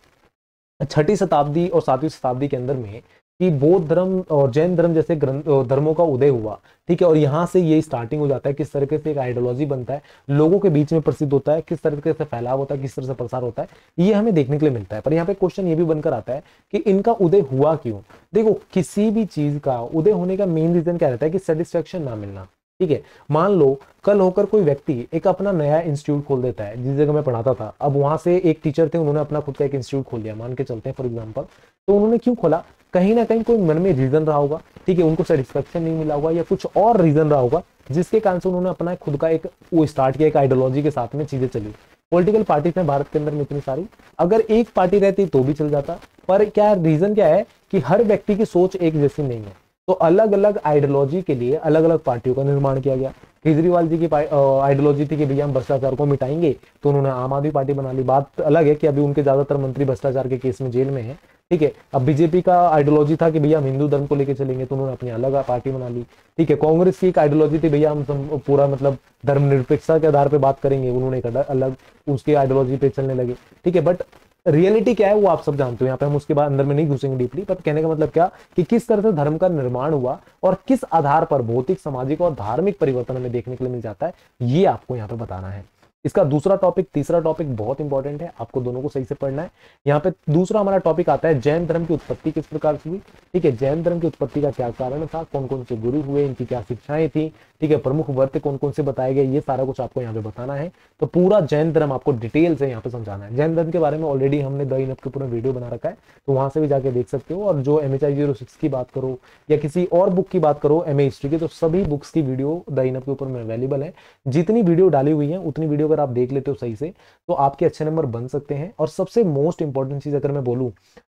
छठी शताब्दी और सातवीं शताब्दी के अंदर में कि बौद्ध धर्म और जैन धर्म जैसे धर्मों का उदय हुआ ठीक है और यहाँ से ये स्टार्टिंग हो जाता है किस तरीके से एक आइडियोलॉजी बनता है लोगों के बीच में प्रसिद्ध होता है किस तरीके से फैलाव होता है किस तरह से प्रसार होता है ये हमें देखने के लिए मिलता है पर यहाँ पे क्वेश्चन ये भी बनकर आता है कि इनका उदय हुआ क्यों देखो किसी भी चीज का उदय होने का मेन रीजन क्या रहता है कि सेटिस्फेक्शन ना मिलना ठीक है मान लो कल होकर कोई व्यक्ति एक अपना नया इंस्टीट्यूट खोल देता है जिस जगह मैं पढ़ाता था अब वहां से एक टीचर थे उन्होंने अपना खुद का एक इंस्टीट्यूट खोल लिया मान के चलते हैं फॉर एग्जाम्पल तो उन्होंने क्यों खोला कहीं ना कहीं कोई मन में रीजन रहा होगा ठीक है उनको सेटिस्फेक्शन नहीं मिला होगा या कुछ और रीजन रहा होगा जिसके कारण से उन्होंने अपना खुद का एक वो स्टार्ट किया एक आइडियोलॉजी के साथ में चीजें चली पॉलिटिकल पार्टीज हैं भारत के अंदर में इतनी सारी अगर एक पार्टी रहती तो भी चल जाता पर क्या रीजन क्या है कि हर व्यक्ति की सोच एक जैसी नहीं है तो अलग अलग आइडियोलॉजी के लिए अलग अलग पार्टियों का निर्माण किया गया केजरीवाल जी की आइडियोलॉजी थी कि भैया हम भ्रष्टाचार को मिटाएंगे तो उन्होंने आम आदमी पार्टी बना ली बात अलग है कि अभी उनके ज्यादातर मंत्री भ्रष्टाचार के केस में जेल में है ठीक है अब बीजेपी का आइडियोलॉजी था कि भैया हम हिंदू धर्म को लेकर चलेंगे तो उन्होंने अपनी अलग पार्टी बना ली ठीक है कांग्रेस की एक आइडियोलॉजी थी भैया हम पूरा मतलब धर्मनिरपेक्षता के आधार पर बात करेंगे उन्होंने अलग उसकी आइडियोलॉजी पे चलने लगे ठीक है बट रियलिटी क्या है वो आप सब जानते हो यहाँ पे हम उसके बाद अंदर में नहीं घुसेंगे डीपली पर कहने का मतलब क्या कि किस तरह से धर्म का निर्माण हुआ और किस आधार पर भौतिक सामाजिक और धार्मिक परिवर्तन हमें देखने के लिए मिल जाता है ये आपको यहाँ पे बताना है इसका दूसरा टॉपिक तीसरा टॉपिक बहुत इंपॉर्टेंट है आपको दोनों को सही से पढ़ना है यहाँ पे दूसरा हमारा टॉपिक आता है जैन धर्म की उत्पत्ति किस प्रकार से हुई ठीक है जैन धर्म की उत्पत्ति का क्या कारण था कौन कौन से गुरु हुए इनकी क्या शिक्षाएं थी ठीक है प्रमुख वर्त कौन कौन से बताए गए ये सारा कुछ आपको यहाँ पे बताना है तो पूरा जैन धर्म आपको डिटेल से यहाँ पे समझाना है जैन धर्म के बारे में ऑलरेडी हमने द इन के पूरा वीडियो बना रखा है तो वहां से भी जाके देख सकते हो और जो M H I zero six की बात करो या किसी और बुक की बात करो एम हिस्ट्री की तो सभी बुक्स की वीडियो द इन के ऊपर अवेलेबल है जितनी वीडियो डाली हुई है उतनी वीडियो वीडियो अगर आप देख लेते हो सही से तो आपके अच्छे नंबर बन सकते हैं और सबसे मोस्ट इंपॉर्टेंट चीज़ अगर मैं बोलूँ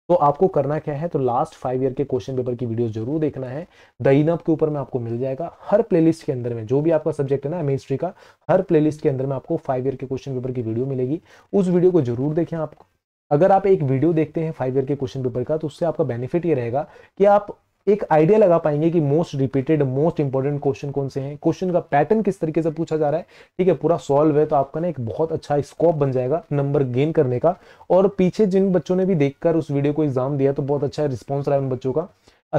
तो आपको करना क्या है तो लास्ट फाइव ईयर के क्वेश्चन पेपर की वीडियो जरूर देखना है द इनअप के ऊपर में आपको मिल जाएगा हर प्लेलिस्ट के अंदर में जो भी आपका सब्जेक्ट है ना एम का हर प्लेलिस्ट के अंदर में आपको फाइव ईयर के क्वेश्चन पेपर की वीडियो मिलेगी उस वीडियो को जरूर देखें आप अगर आप एक वीडियो देखते हैं फाइव ईयर के क्वेश्चन पेपर का तो उससे आपका बेनिफिट ये रहेगा कि आप एक आइडिया लगा पाएंगे कि most repeated most important question कौन से हैं क्वेश्चन का पैटर्न किस तरीके से पूछा जा रहा है ठीक है पूरा सॉल्व है तो आपका ना एक बहुत अच्छा स्कोप बन जाएगा नंबर गेन करने का और पीछे जिन बच्चों ने भी देखकर उस वीडियो को एग्जाम दिया तो बहुत अच्छा रिस्पॉन्स रहा है उन बच्चों का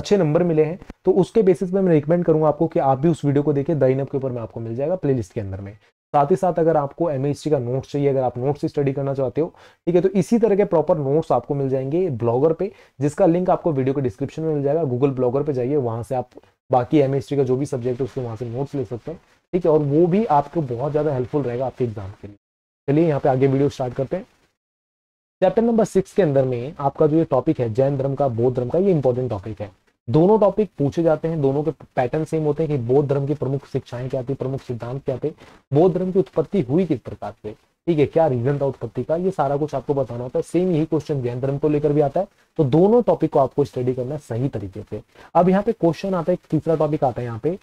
अच्छे नंबर मिले हैं तो उसके बेसिस पर मैं रिकमेंड करूंगा आपको कि आप भी उस वीडियो को देखें दाइनअप के ऊपर में आपको मिल जाएगा प्लेलिस्ट के अंदर में साथ ही साथ अगर आपको एम का नोट्स चाहिए अगर आप नोट्स स्टडी करना चाहते हो ठीक है तो इसी तरह के प्रॉपर नोट्स आपको मिल जाएंगे ब्लॉगर पे जिसका लिंक आपको वीडियो के डिस्क्रिप्शन में मिल जाएगा गूगल ब्लॉगर पे जाइए वहां से आप बाकी एम का जो भी सब्जेक्ट है उसके वहां से नोट्स ले सकते हैं ठीक है और वो भी आपको बहुत ज़्यादा हेल्पफुल रहेगा आपके एग्जाम के लिए चलिए यहाँ पे आगे वीडियो स्टार्ट करते हैं चैप्टर नंबर सिक्स के अंदर में आपका जो ये टॉपिक है जैन धर्म का बौद्ध धर्म का ये इंपॉर्टेंट टॉपिक है दोनों टॉपिक पूछे जाते हैं दोनों के पैटर्न सेम होते हैं कि बौद्ध धर्म की प्रमुख शिक्षाएं क्या थी प्रमुख सिद्धांत क्या थे बौद्ध धर्म की उत्पत्ति हुई किस प्रकार से ठीक है क्या रीजन था उत्पत्ति का ये सारा कुछ आपको बताना होता है सेम यही क्वेश्चन जैन धर्म को लेकर भी आता है तो दोनों टॉपिक को आपको स्टडी करना है सही तरीके से अब यहाँ पे क्वेश्चन आता है तीसरा टॉपिक आता है यहाँ पे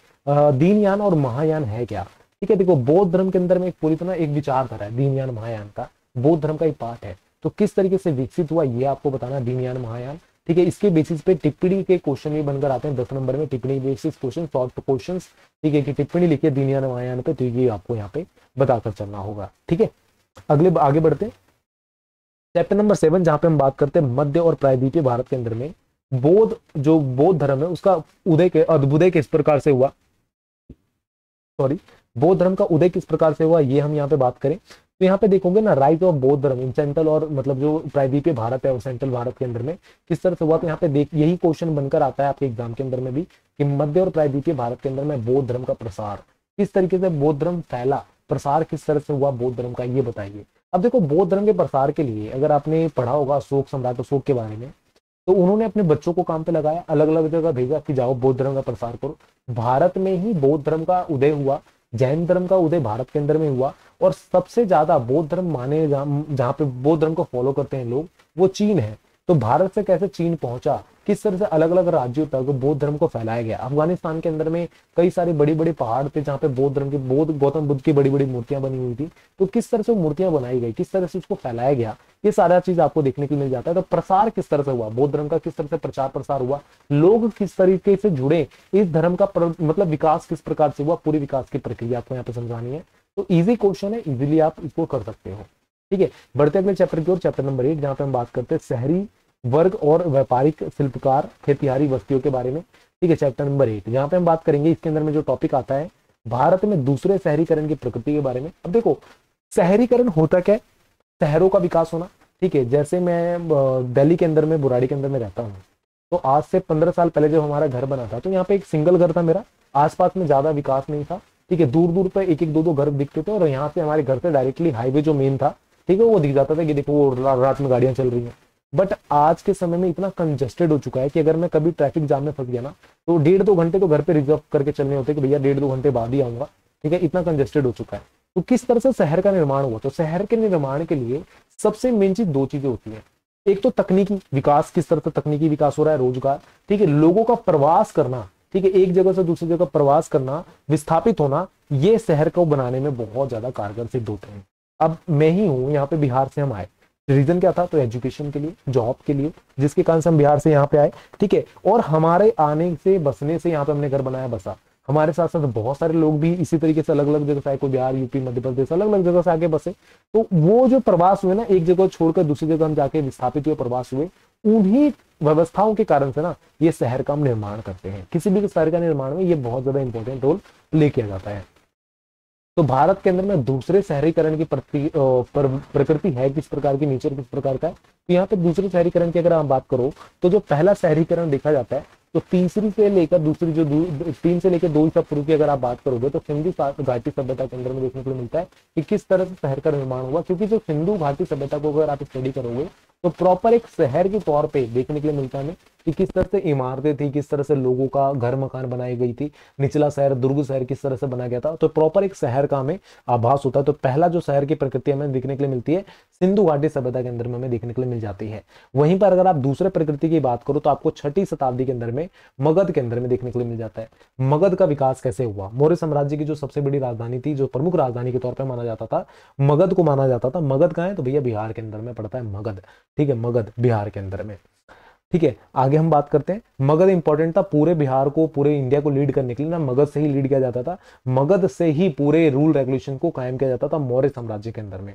दीनयान और महायान है क्या ठीक है देखो बौद्ध धर्म के अंदर में एक पूरी तरह एक विचारधारा है दीनयान महायान का बौद्ध धर्म का एक पार्ट है तो किस तरीके से विकसित हुआ ये आपको बताना दीनयान महायान ठीक है इसके बेसिस पे टिप्पणी के क्वेश्चन भी बनकर आते हैं दस नंबर में टिप्पणी बेसिस क्वेश्चन शॉर्ट क्वेश्चन ठीक है कि टिप्पणी लिखिए दुनिया नवायान पे तो ये आपको यहाँ पे बताकर चलना होगा ठीक है अगले आगे बढ़ते हैं चैप्टर नंबर सेवन जहां पे हम बात करते हैं मध्य और प्रायद्वीपीय भारत के अंदर में बोध जो बौद्ध धर्म है उसका उदय के अद्भुदय किस प्रकार से हुआ सॉरी बौद्ध धर्म का उदय किस प्रकार से हुआ ये हम यहाँ पे बात करें तो यहाँ पे देखोगे ना राइज ऑफ बौद्ध धर्म इन सेंट्रल और मतलब जो प्रायद्वीपीय भारत है और सेंट्रल भारत के अंदर में किस तरह से हुआ तो यहाँ पे देख यही क्वेश्चन बनकर आता है आपके एग्जाम के अंदर में भी कि मध्य और प्रायद्वीपीय भारत के अंदर में बौद्ध धर्म का प्रसार किस तरीके से बौद्ध धर्म फैला प्रसार किस तरह से हुआ बौद्ध धर्म का ये बताइए अब देखो बौद्ध धर्म के प्रसार के लिए अगर आपने पढ़ा होगा अशोक सम्राट अशोक के बारे में तो उन्होंने अपने बच्चों को काम पे लगाया अलग अलग जगह भेजा कि जाओ बौद्ध धर्म का प्रसार करो भारत में ही बौद्ध धर्म का उदय हुआ जैन धर्म का उदय भारत के अंदर में हुआ और सबसे ज्यादा बौद्ध धर्म माने जहाँ पे बौद्ध धर्म को फॉलो करते हैं लोग वो चीन है तो भारत से कैसे चीन पहुंचा किस तरह से अलग अलग राज्यों तक बौद्ध धर्म को फैलाया गया अफगानिस्तान के अंदर में कई सारे बड़े बड़े पहाड़ थे जहाँ पे बौद्ध धर्म की बौद्ध गौतम बुद्ध की बड़ी बड़ी मूर्तियां बनी हुई थी तो किस तरह से मूर्तियां बनाई गई किस तरह से उसको फैलाया गया ये सारा चीज आपको देखने को मिल जाता है तो प्रसार किस तरह से हुआ बौद्ध धर्म का किस तरह से प्रचार प्रसार हुआ लोग किस तरीके से जुड़े इस धर्म का मतलब विकास किस प्रकार से हुआ पूरी विकास की प्रक्रिया आपको यहाँ पे समझानी है तो इजी क्वेश्चन है इजिली आप इसको कर सकते हो ठीक है बढ़ते अगले चैप्टर की ओर चैप्टर नंबर एट जहाँ पे हम बात करते हैं शहरी वर्ग और व्यापारिक शिल्पकार खेतिहारी बस्तियों के बारे में ठीक है चैप्टर नंबर एट यहाँ पे हम बात करेंगे इसके अंदर में जो टॉपिक आता है भारत में दूसरे शहरीकरण की प्रकृति के बारे में अब देखो शहरीकरण होता क्या है शहरों का विकास होना ठीक है जैसे मैं दिल्ली के अंदर में बुराड़ी के अंदर में रहता हूँ तो आज से पंद्रह साल पहले जब हमारा घर बना था तो यहाँ पे एक सिंगल घर था मेरा आसपास में ज्यादा विकास नहीं था ठीक है दूर दूर पर एक एक दो दो घर दिखते थे और यहाँ से हमारे घर से डायरेक्टली हाईवे जो मेन था ठीक है वो दिख जाता था कि देखो वो रात में गाड़ियां चल रही हैं बट आज के समय में इतना कंजेस्टेड हो चुका है कि अगर मैं कभी ट्रैफिक जाम में फंस गया ना तो डेढ़ दो घंटे तो घर पे रिजर्व करके चलने होते कि भैया डेढ़ दो घंटे बाद ही आऊंगा ठीक है इतना कंजेस्टेड हो चुका है तो किस तरह से शहर का निर्माण हुआ तो शहर के निर्माण के लिए सबसे मेन चीज दो चीजें होती है एक तो तकनीकी विकास किस तरह से तकनीकी विकास हो रहा है रोजगार ठीक है लोगों का प्रवास करना ठीक है एक जगह से दूसरी जगह प्रवास करना विस्थापित होना ये शहर को बनाने में बहुत ज्यादा कारगर सिद्ध होते हैं अब मैं ही हूँ यहाँ पे बिहार से हम आए रीजन क्या था तो एजुकेशन के लिए जॉब के लिए जिसके कारण से हम बिहार से यहाँ पे आए ठीक है और हमारे आने से बसने से यहाँ पे हमने घर बनाया बसा हमारे साथ साथ बहुत सारे लोग भी इसी तरीके से अलग अलग जगह से आए कोई बिहार यूपी मध्य प्रदेश अलग अलग जगह से आके बसे तो वो जो प्रवास हुए ना एक जगह छोड़कर दूसरी जगह हम जाके विस्थापित हुए प्रवास हुए उन्हीं व्यवस्थाओं के कारण से ना ये शहर का हम निर्माण करते हैं किसी भी शहर का निर्माण में ये बहुत ज्यादा इंपॉर्टेंट रोल प्ले किया जाता है तो भारत के अंदर में दूसरे शहरीकरण की प्रकृति है किस प्रकार की नेचर किस प्रकार का है तो यहाँ पे दूसरे शहरीकरण की अगर हम बात करो तो जो पहला शहरीकरण देखा जाता है तो तीसरी से लेकर दूसरी जो तीन से लेकर दो ईसा पूर्व की अगर आप बात करोगे तो सिंधु घाटी सभ्यता के अंदर में देखने को मिलता है कि किस तरह से शहर का निर्माण हुआ क्योंकि जो सिंधु घाटी सभ्यता को अगर आप स्टडी करोगे तो प्रॉपर एक शहर के तौर पे देखने के लिए मिलता है हमें कि किस तरह से इमारतें थी किस तरह से लोगों का घर मकान बनाई गई थी निचला शहर दुर्ग शहर किस तरह से बनाया गया था तो प्रॉपर एक शहर का हमें आभास होता है तो पहला जो शहर की प्रकृति हमें देखने के लिए मिलती है सिंधु घाटी सभ्यता के अंदर में हमें देखने के लिए मिल जाती है वहीं पर अगर आप दूसरे प्रकृति की बात करो तो आपको छठी शताब्दी के अंदर में मगध के अंदर में देखने के लिए मिल जाता है मगध का विकास कैसे हुआ मौर्य साम्राज्य की जो सबसे बड़ी राजधानी थी जो प्रमुख राजधानी के तौर पर माना जाता था मगध को माना जाता था मगध का है तो भैया बिहार के अंदर में पड़ता है मगध ठीक है मगध बिहार के अंदर में ठीक है आगे हम बात करते हैं मगध इंपॉर्टेंट था पूरे बिहार को पूरे इंडिया को लीड करने के लिए ना मगध से ही लीड किया जाता था मगध से ही पूरे रूल रेगुलेशन को कायम किया जाता था मौर्य साम्राज्य के अंदर में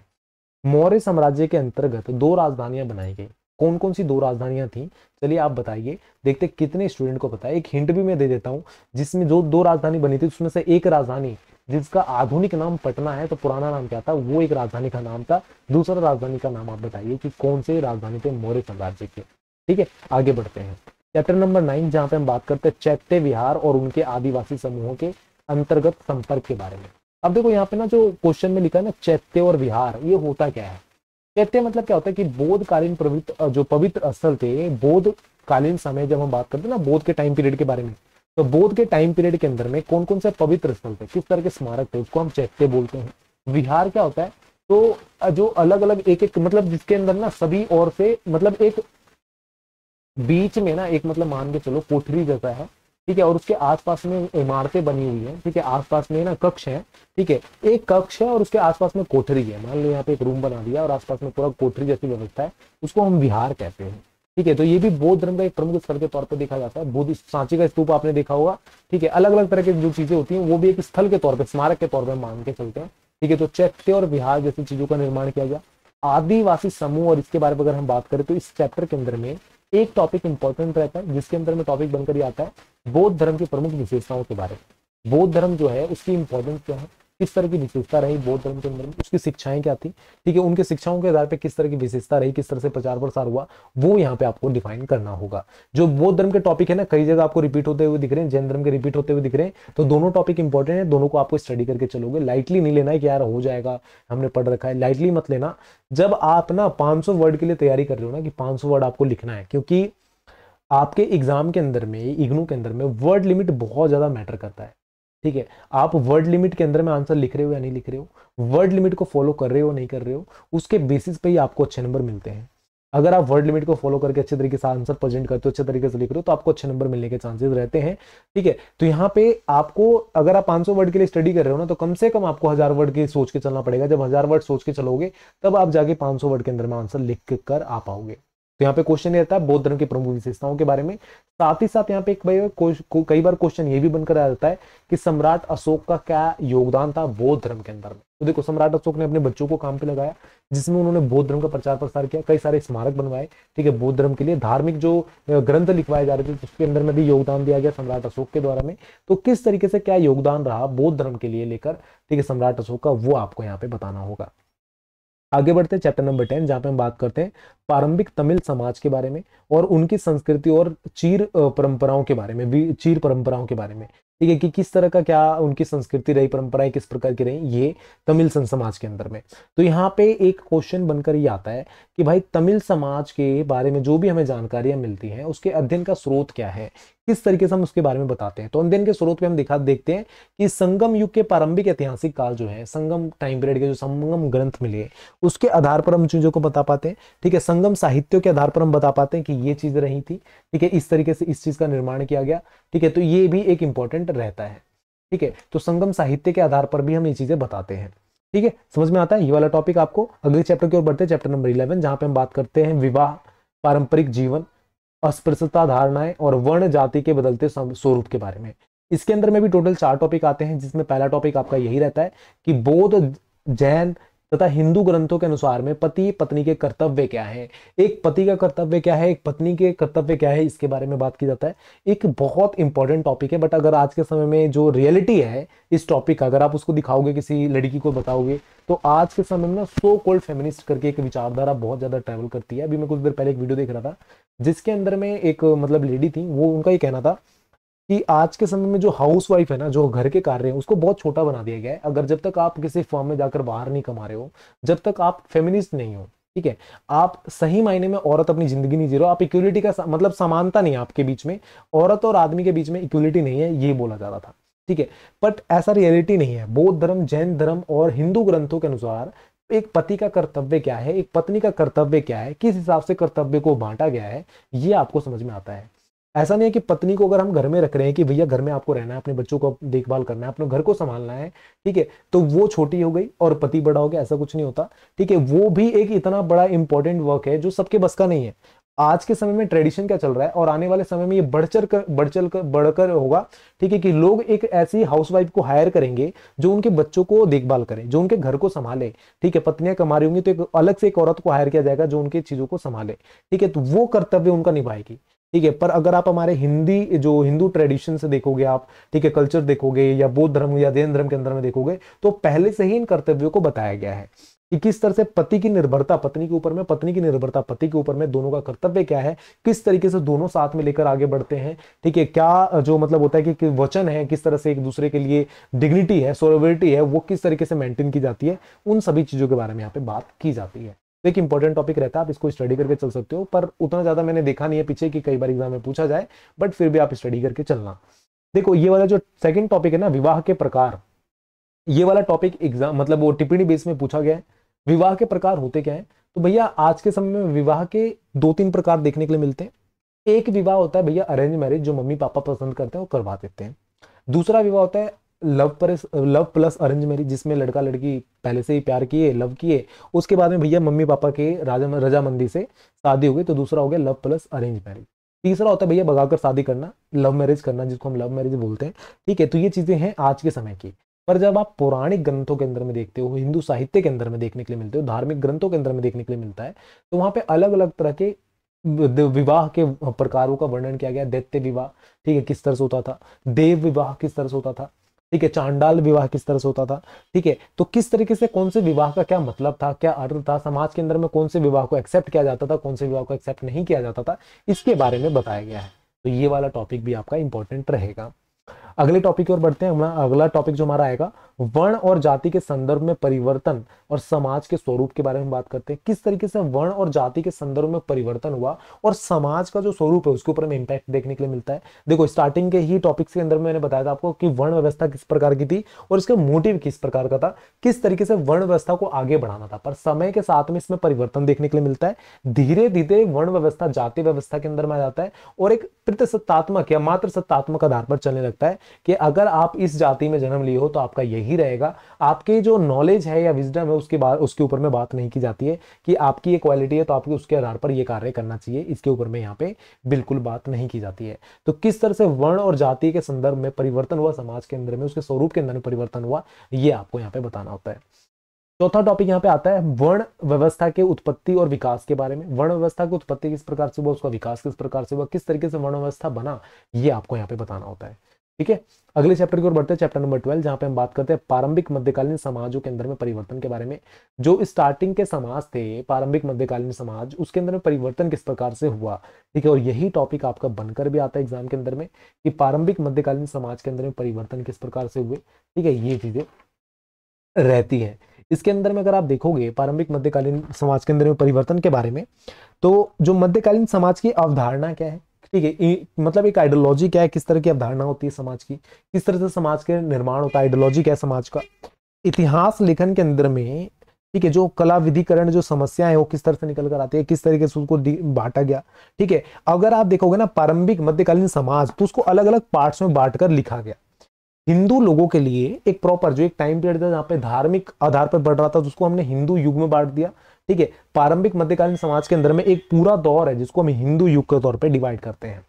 मौर्य साम्राज्य के अंतर्गत दो राजधानियां बनाई गई कौन कौन सी दो राजधानियां थी चलिए आप बताइए देखते कितने स्टूडेंट को पता है एक हिंट भी मैं दे देता हूं जिसमें जो दो राजधानी बनी थी उसमें से एक राजधानी जिसका आधुनिक नाम पटना है तो पुराना नाम क्या था वो एक राजधानी का नाम था दूसरा राजधानी का नाम आप बताइए कि कौन से राजधानी थे मौर्य साम्राज्य के ठीक है आगे बढ़ते हैं चैप्टर नंबर नाइन जहां पे हम बात करते हैं चैत्य विहार और उनके आदिवासी समूहों के अंतर्गत संपर्क के बारे में अब देखो यहाँ पे ना जो क्वेश्चन में लिखा है ना चैत्य और विहार ये होता क्या है चैत्य मतलब क्या होता है कि बोधकालीन पवित्र जो पवित्र स्थल थे बोधकालीन समय जब हम बात करते हैं ना बोध के टाइम पीरियड के बारे में तो बोध के टाइम पीरियड के अंदर में कौन कौन से पवित्र स्थल थे किस तरह के स्मारक थे उसको हम चैत्य बोलते हैं विहार क्या होता है तो जो अलग अलग एक एक मतलब जिसके अंदर ना सभी और से मतलब एक बीच में ना एक मतलब मान के चलो कोठरी जैसा है ठीक है और उसके आसपास में इमारतें बनी हुई है ठीक है आसपास में ना कक्ष है ठीक है एक कक्ष है और उसके आसपास में कोठरी है मान लो यहाँ पे एक रूम बना दिया और आसपास में पूरा कोठरी जैसी व्यवस्था है उसको हम विहार कहते हैं ठीक है तो ये भी बौद्ध धर्म का एक प्रमुख स्थल के तौर पर देखा जाता है बौद्ध सांची का स्तूप आपने देखा होगा ठीक है अलग अलग तरह की जो चीजें होती हैं वो भी एक स्थल के तौर पर स्मारक के तौर पर मान के चलते हैं ठीक है तो चैत्य और बिहार जैसी चीजों का निर्माण किया गया आदिवासी समूह और इसके बारे में अगर हम बात करें तो इस चैप्टर के अंदर में एक टॉपिक इंपॉर्टेंट रहता है जिसके अंदर में टॉपिक बनकर आता है बौद्ध धर्म की प्रमुख विशेषताओं के बारे में बौद्ध धर्म जो है उसकी इंपॉर्टेंस क्या है किस तरह की विशेषता रही बौद्ध धर्म के अंदर उसकी शिक्षाएं क्या थी ठीक है उनके शिक्षाओं के आधार पर किस तरह की विशेषता रही किस तरह से प्रचार प्रसार हुआ वो यहाँ पे आपको डिफाइन करना होगा जो बौद्ध धर्म के टॉपिक है ना कई जगह आपको रिपीट होते हुए दिख रहे हैं जैन धर्म के रिपीट होते हुए दिख रहे हैं तो दोनों टॉपिक इंपॉर्टेंट है दोनों को आपको स्टडी करके चलोगे लाइटली नहीं लेना है कि यार हो जाएगा हमने पढ़ रखा है लाइटली मत लेना जब आप ना पांच वर्ड के लिए तैयारी कर रहे हो ना कि पांच वर्ड आपको लिखना है क्योंकि आपके एग्जाम के अंदर में इग्नू के अंदर में वर्ड लिमिट बहुत ज़्यादा मैटर करता है ठीक है आप वर्ड लिमिट के अंदर में आंसर लिख रहे हो या नहीं लिख रहे हो वर्ड लिमिट को फॉलो कर रहे हो नहीं कर रहे हो उसके बेसिस पे ही आपको अच्छे नंबर मिलते हैं अगर आप वर्ड लिमिट को फॉलो करके अच्छे तरीके से आंसर प्रेजेंट करते हो अच्छे तरीके से लिख रहे हो तो आपको अच्छे नंबर मिलने के चांसेस रहते हैं ठीक है तो यहाँ पे आपको अगर आप 500 वर्ड के लिए स्टडी कर रहे हो ना तो कम से कम आपको हजार वर्ड के सोच के चलना पड़ेगा जब हजार वर्ड सोच के चलोगे तब आप जाके पांच वर्ड के अंदर में आंसर लिख कर आ पाओगे तो यहाँ पे क्वेश्चन ये रहता है बौद्ध धर्म की प्रमुख विशेषताओं के बारे में साथ ही साथ यहाँ पे एक कई बार क्वेश्चन ये भी बनकर आ जाता है कि सम्राट अशोक का क्या योगदान था बौद्ध धर्म के अंदर में तो देखो सम्राट अशोक ने अपने बच्चों को काम पे लगाया जिसमें उन्होंने बौद्ध धर्म का प्रचार प्रसार किया कई सारे स्मारक बनवाए ठीक है बौद्ध धर्म के लिए धार्मिक जो ग्रंथ लिखवाए जा रहे थे उसके अंदर में भी योगदान दिया गया सम्राट अशोक के द्वारा में तो किस तरीके से क्या योगदान रहा बौद्ध धर्म के लिए लेकर ठीक है सम्राट अशोक का वो आपको यहाँ पे बताना होगा आगे बढ़ते चैप्टर नंबर टेन जहाँ पे हम बात करते हैं प्रारंभिक तमिल समाज के बारे में और उनकी संस्कृति और चीर परंपराओं के बारे में चीर परंपराओं के बारे में ठीक है कि किस तरह का क्या उनकी संस्कृति रही परंपराएं किस प्रकार की रही ये तमिल सन समाज के अंदर में तो यहाँ पे एक क्वेश्चन बनकर ये आता है कि भाई तमिल समाज के बारे में जो भी हमें जानकारियां मिलती हैं उसके अध्ययन का स्रोत क्या है किस तरीके से हम उसके बारे में बताते हैं तो अध्ययन के स्रोत पे हम दिखा देखते हैं कि संगम युग के प्रारंभिक ऐतिहासिक काल जो है संगम टाइम पीरियड के जो संगम ग्रंथ मिले उसके आधार पर हम चीज़ों को बता पाते हैं ठीक है संगम साहित्यों के आधार पर हम बता पाते हैं कि ये चीज़ रही थी ठीक है इस तरीके से इस चीज़ का निर्माण किया गया ठीक है तो ये भी एक इंपॉर्टेंट परसेंट रहता है ठीक है तो संगम साहित्य के आधार पर भी हम ये चीजें बताते हैं ठीक है समझ में आता है ये वाला टॉपिक आपको अगले चैप्टर की ओर बढ़ते हैं चैप्टर नंबर इलेवन जहां पर हम बात करते हैं विवाह पारंपरिक जीवन अस्पृश्यता धारणाएं और वर्ण जाति के बदलते स्वरूप के बारे में इसके अंदर में भी टोटल चार टॉपिक आते हैं जिसमें पहला टॉपिक आपका यही रहता है कि बौद्ध जैन तथा हिंदू ग्रंथों के अनुसार में पति पत्नी के कर्तव्य क्या है एक पति का कर्तव्य क्या है एक पत्नी के कर्तव्य क्या है इसके बारे में बात की जाता है एक बहुत इंपॉर्टेंट टॉपिक है बट अगर आज के समय में जो रियलिटी है इस टॉपिक का अगर आप उसको दिखाओगे किसी लड़की को बताओगे तो आज के समय में ना सो कोल्ड फेमिनिस्ट करके एक विचारधारा बहुत ज़्यादा ट्रेवल करती है अभी मैं कुछ देर पहले एक वीडियो देख रहा था जिसके अंदर में एक मतलब लेडी थी वो उनका ये कहना था कि आज के समय में जो हाउस वाइफ है ना जो घर के कार्य है उसको बहुत छोटा बना दिया गया है अगर जब तक आप किसी फॉर्म में जाकर बाहर नहीं कमा रहे हो जब तक आप फेमिनिस्ट नहीं हो ठीक है आप सही मायने में औरत अपनी जिंदगी नहीं जी रहे हो आप इक्वलिटी का मतलब समानता नहीं है आपके बीच में औरत और आदमी के बीच में इक्वलिटी नहीं है ये बोला जा रहा था ठीक है बट ऐसा रियलिटी नहीं है बौद्ध धर्म जैन धर्म और हिंदू ग्रंथों के अनुसार एक पति का कर्तव्य क्या है एक पत्नी का कर्तव्य क्या है किस हिसाब से कर्तव्य को बांटा गया है ये आपको समझ में आता है ऐसा नहीं है कि पत्नी को अगर हम घर में रख रहे हैं कि भैया घर में आपको रहना है अपने बच्चों को देखभाल करना है अपने घर को संभालना है ठीक है तो वो छोटी हो गई और पति बड़ा हो गया ऐसा कुछ नहीं होता ठीक है वो भी एक इतना बड़ा इंपॉर्टेंट वर्क है जो सबके बस का नहीं है आज के समय में ट्रेडिशन क्या चल रहा है और आने वाले समय में ये बढ़ चढ़ कर बढ़चल कर बढ़कर होगा ठीक है कि लोग एक ऐसी हाउसवाइफ को हायर करेंगे जो उनके बच्चों को देखभाल करे जो उनके घर को संभाले ठीक है पत्नियां कमा रही होंगी तो एक अलग से एक औरत को हायर किया जाएगा जो उनकी चीजों को संभाले ठीक है तो वो कर्तव्य उनका निभाएगी ठीक है पर अगर आप हमारे हिंदी जो हिंदू ट्रेडिशन से देखोगे आप ठीक है कल्चर देखोगे या बौद्ध धर्म या जैन धर्म के अंदर में देखोगे तो पहले से ही इन कर्तव्यों को बताया गया है कि किस तरह से पति की निर्भरता पत्नी के ऊपर में पत्नी की निर्भरता पति के ऊपर में दोनों का कर्तव्य क्या है किस तरीके से दोनों साथ में लेकर आगे बढ़ते हैं ठीक है क्या जो मतलब होता है कि, कि वचन है किस तरह से एक दूसरे के लिए डिग्निटी है सोरबिलिटी है वो किस तरीके से मेंटेन की जाती है उन सभी चीजों के बारे में यहाँ पे बात की जाती है तो एक इंपॉर्टेंट टॉपिक रहता है आप इसको स्टडी करके चल सकते हो पर उतना ज्यादा मैंने देखा नहीं है पीछे की कई बार एग्जाम में पूछा जाए बट फिर भी आप स्टडी करके चलना देखो ये वाला जो सेकेंड टॉपिक है ना विवाह के प्रकार ये वाला टॉपिक एग्जाम मतलब वो टिप्पणी बेस में पूछा गया है विवाह के प्रकार होते क्या है तो भैया आज के समय में विवाह के दो तीन प्रकार देखने के लिए मिलते हैं एक विवाह होता है भैया अरेंज मैरिज जो मम्मी पापा पसंद करते हैं वो करवा देते हैं दूसरा विवाह होता है लव पर लव प्लस अरेंज मैरिज जिसमें लड़का लड़की पहले से ही प्यार किए लव किए उसके बाद में भैया मम्मी पापा के राजा रजामंदी से शादी हो गई तो दूसरा हो गया लव प्लस अरेंज मैरिज तीसरा होता है भैया भगाकर शादी करना लव मैरिज करना जिसको हम लव मैरिज बोलते हैं ठीक है तो ये चीज़ें हैं आज के समय की पर जब आप पौराणिक ग्रंथों के अंदर में देखते हो हिंदू साहित्य के अंदर में देखने के लिए मिलते हो धार्मिक ग्रंथों के अंदर में देखने के लिए मिलता है तो वहाँ पे अलग अलग तरह के विवाह के प्रकारों का वर्णन किया गया दैत्य विवाह ठीक है किस तरह से होता था देव विवाह किस तरह से होता था ठीक है चांडाल विवाह किस तरह से होता था ठीक है तो किस तरीके से कौन से विवाह का क्या मतलब था क्या अर्थ था समाज के अंदर में कौन से विवाह को एक्सेप्ट किया जाता था कौन से विवाह को एक्सेप्ट नहीं किया जाता था इसके बारे में बताया गया है तो ये वाला टॉपिक भी आपका इंपॉर्टेंट रहेगा अगले टॉपिक की ओर बढ़ते हैं हमारा अगला टॉपिक जो हमारा आएगा वर्ण और जाति के संदर्भ में परिवर्तन और समाज के स्वरूप के बारे में बात करते हैं किस तरीके से वर्ण और जाति के संदर्भ में परिवर्तन हुआ और समाज का जो स्वरूप है उसके ऊपर हमें इम्पैक्ट देखने के लिए मिलता है देखो स्टार्टिंग के ही टॉपिक्स के अंदर मैंने बताया था आपको कि वर्ण व्यवस्था किस प्रकार की थी और इसका मोटिव किस प्रकार का था किस तरीके से वर्ण व्यवस्था को आगे बढ़ाना था पर समय के साथ में इसमें परिवर्तन देखने के लिए मिलता है धीरे धीरे वर्ण व्यवस्था जाति व्यवस्था के अंदर में आ जाता है और एक प्रतिसत्तात्मक या मात्र सत्तात्मक आधार पर चलने लगता है कि अगर आप इस जाति में जन्म लिए हो तो आपका यही रहेगा आपके जो नॉलेज है या विजडम है उसके बाद उसके ऊपर में बात नहीं की जाती है कि आपकी ये क्वालिटी है तो आपको उसके आधार पर ये कार्य करना चाहिए इसके ऊपर में यहाँ पे बिल्कुल बात नहीं की जाती है तो किस तरह से वर्ण और जाति के संदर्भ में परिवर्तन हुआ समाज के अंदर में उसके स्वरूप के अंदर में परिवर्तन हुआ ये आपको यहाँ पे बताना होता है चौथा टॉपिक यहाँ पे आता है वर्ण व्यवस्था के उत्पत्ति और विकास के बारे में वर्ण व्यवस्था की उत्पत्ति किस प्रकार से हुआ उसका विकास किस प्रकार से हुआ किस तरीके से वर्ण व्यवस्था बना ये आपको यहाँ पे बताना होता है ठीक है अगले चैप्टर की ओर बढ़ते हैं चैप्टर नंबर ट्वेल्व जहां पे हम बात करते हैं प्रारंभिक मध्यकालीन समाजों के अंदर में परिवर्तन के बारे में जो स्टार्टिंग के समाज थे प्रारंभिक मध्यकालीन समाज उसके अंदर में परिवर्तन किस प्रकार से हुआ ठीक है और यही टॉपिक आपका बनकर भी आता है एग्जाम के अंदर में कि प्रारंभिक मध्यकालीन समाज के अंदर में परिवर्तन किस प्रकार से हुए ठीक है ये चीजें रहती है इसके अंदर में अगर आप देखोगे प्रारंभिक मध्यकालीन समाज के अंदर में परिवर्तन के बारे में तो जो मध्यकालीन समाज की अवधारणा क्या है ठीक है मतलब एक आइडियोलॉजी क्या है किस तरह की अवधारणा होती है समाज की किस तरह से समाज के निर्माण होता है आइडियोलॉजी क्या है समाज का इतिहास लेखन के अंदर में ठीक है जो कला विधिकरण जो समस्या है वो किस तरह से निकल कर आती है किस तरीके से उसको बांटा गया ठीक है अगर आप देखोगे ना प्रारंभिक मध्यकालीन समाज तो उसको अलग अलग पार्ट में बांट कर लिखा गया हिंदू लोगों के लिए एक प्रॉपर जो एक टाइम पीरियड था जहाँ पे धार्मिक आधार पर बढ़ रहा था तो उसको हमने हिंदू युग में बांट दिया ठीक है प्रारंभिक मध्यकालीन समाज के अंदर में एक पूरा दौर है जिसको हम हिंदू युग के तौर पर डिवाइड करते हैं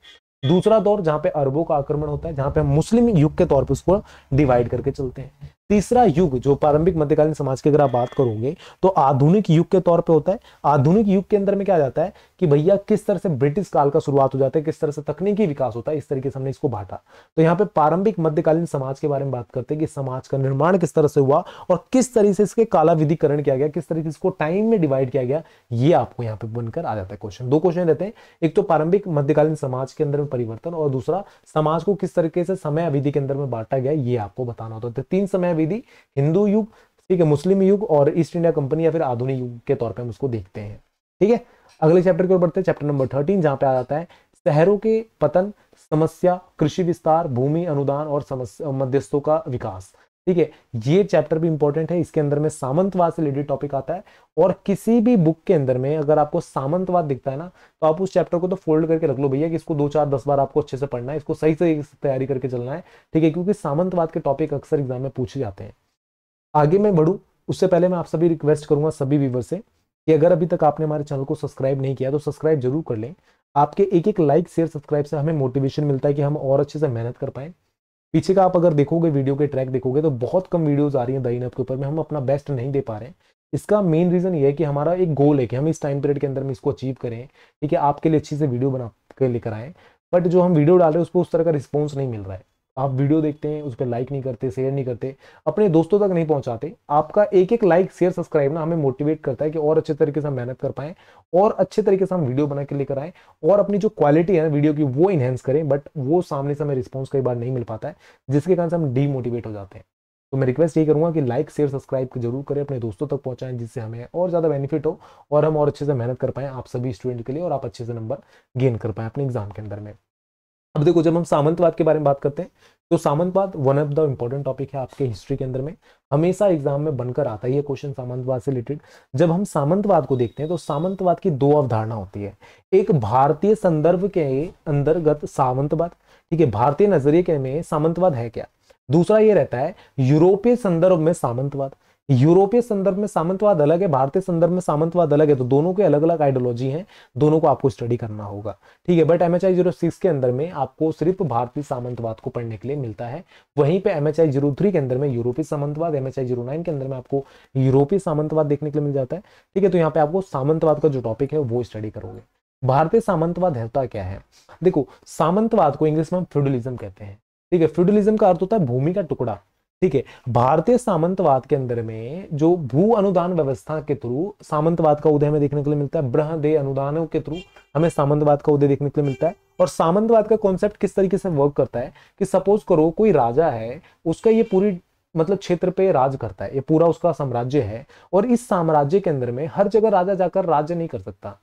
दूसरा दौर जहां पे अरबों का आक्रमण होता है जहां पे हम मुस्लिम युग के तौर पे उसको डिवाइड करके चलते हैं तीसरा युग जो प्रारंभिक मध्यकालीन समाज की अगर आप बात करोगे तो आधुनिक युग के तौर पे होता है आधुनिक युग के अंदर में क्या जाता है कि भैया किस तरह से ब्रिटिश काल का शुरुआत हो जाता है किस तरह से तकनीकी विकास होता है इस तरीके से हमने इसको बांटा तो यहाँ पे प्रारंभिक मध्यकालीन समाज के बारे में बात करते हैं कि समाज का निर्माण किस तरह से हुआ और किस तरीके से इसके कालाविधिकरण किया गया किस तरीके इसको टाइम में डिवाइड किया गया ये आपको यहाँ पे बनकर आ जाता है क्वेश्चन दो क्वेश्चन रहते हैं एक तो प्रारंभिक मध्यकालीन समाज के अंदर में परिवर्तन और दूसरा समाज को किस तरीके से समय अवधि के अंदर में बांटा गया ये आपको बताना होता है तो तीन समय विधि हिंदू युग ठीक है मुस्लिम युग और ईस्ट इंडिया कंपनी या फिर आधुनिक युग के तौर पर हम उसको देखते हैं ठीक है अगले चैप्टर की ओर बढ़ते हैं चैप्टर नंबर थर्टीन जहां पे आ जाता है शहरों के पतन समस्या कृषि विस्तार भूमि अनुदान और मध्यस्थों का विकास ठीक है ये चैप्टर भी इंपॉर्टेंट है इसके अंदर में सामंतवाद से रिलेटेड टॉपिक आता है और किसी भी बुक के अंदर में अगर आपको सामंतवाद दिखता है ना तो आप उस चैप्टर को तो फोल्ड करके रख लो भैया कि इसको दो चार दस बार आपको अच्छे से पढ़ना है इसको सही से तैयारी करके चलना है ठीक है क्योंकि सामंतवाद के टॉपिक अक्सर एग्जाम में पूछे जाते हैं आगे मैं बढ़ू उससे पहले मैं आप सभी रिक्वेस्ट करूंगा सभी व्यूवर से कि अगर अभी तक आपने हमारे चैनल को सब्सक्राइब नहीं किया तो सब्सक्राइब जरूर कर लें आपके एक एक लाइक शेयर सब्सक्राइब से हमें मोटिवेशन मिलता है कि हम और अच्छे से मेहनत कर पाएं पीछे का आप अगर देखोगे वीडियो के ट्रैक देखोगे तो बहुत कम वीडियोस आ रही हैं दाइन के ऊपर में हम अपना बेस्ट नहीं दे पा रहे हैं इसका मेन रीज़न ये है कि हमारा एक गोल है कि हम इस टाइम पीरियड के अंदर में इसको अचीव करें ठीक है आपके लिए अच्छी से वीडियो बना के लेकर आए बट जो हम वीडियो डाल रहे हैं उस पर उस तरह का रिस्पॉन्स नहीं मिल रहा है आप वीडियो देखते हैं उस पर लाइक नहीं करते शेयर नहीं करते अपने दोस्तों तक नहीं पहुंचाते आपका एक एक लाइक शेयर सब्सक्राइब ना हमें मोटिवेट करता है कि और अच्छे तरीके से हम मेहनत कर पाएं और अच्छे तरीके से हम वीडियो बना के लेकर आएँ और अपनी जो क्वालिटी है ना वीडियो की वो इन्हेंस करें बट वो सामने से हमें रिस्पॉन्स कई बार नहीं मिल पाता है जिसके कारण से हम डीमोटिवेट हो जाते हैं तो मैं रिक्वेस्ट ये करूंगा कि लाइक शेयर सब्सक्राइब जरूर करें अपने दोस्तों तक पहुंचाएं जिससे हमें और ज़्यादा बेनिफिट हो और हम और अच्छे से मेहनत कर पाएँ आप सभी स्टूडेंट के लिए और आप अच्छे से नंबर गेन कर पाएँ अपने एग्जाम के अंदर में अब देखो जब हम सामंतवाद के बारे में बात करते हैं तो सामंतवाद one of the important topic है आपके हिस्ट्री के अंदर में हमेशा एग्जाम में बनकर आता है ये क्वेश्चन सामंतवाद से रिलेटेड जब हम सामंतवाद को देखते हैं तो सामंतवाद की दो अवधारणा होती है एक भारतीय संदर्भ के अंतर्गत सामंतवाद ठीक है भारतीय नजरिए में सामंतवाद है क्या दूसरा ये रहता है यूरोपीय संदर्भ में सामंतवाद यूरोपीय संदर्भ में सामंतवाद अलग है भारतीय संदर्भ में सामंतवाद अलग है तो दोनों के अलग अलग आइडियोलॉजी हैं दोनों को आपको स्टडी करना होगा ठीक है but M H I zero six के अंदर में आपको सिर्फ भारतीय सामंतवाद को पढ़ने के लिए मिलता है वहीं पे M H I zero three के अंदर में यूरोपीय सामंतवाद M H I zero nine के अंदर में आपको यूरोपीय सामंतवाद देखने के लिए मिल जाता है ठीक है तो यहाँ पे आपको सामंतवाद का जो टॉपिक है वो स्टडी करोगे भारतीय सामंतवाद होता क्या है देखो सामंतवाद को इंग्लिश में हम फ्यूडलिज्म कहते हैं ठीक है फ्यूडलिज्म का अर्थ होता है भूमि का टुकड़ा ठीक है भारतीय सामंतवाद के अंदर में जो भू अनुदान व्यवस्था के थ्रू सामंतवाद का उदय हमें देखने के लिए मिलता है ब्रहदे अनुदानों के थ्रू हमें सामंतवाद का उदय देखने के लिए मिलता है और सामंतवाद का कॉन्सेप्ट किस तरीके से वर्क करता है कि सपोज करो कोई राजा है उसका ये पूरी मतलब क्षेत्र पे राज करता है ये पूरा उसका साम्राज्य है और इस साम्राज्य के अंदर में हर जगह राजा जाकर राज्य नहीं कर सकता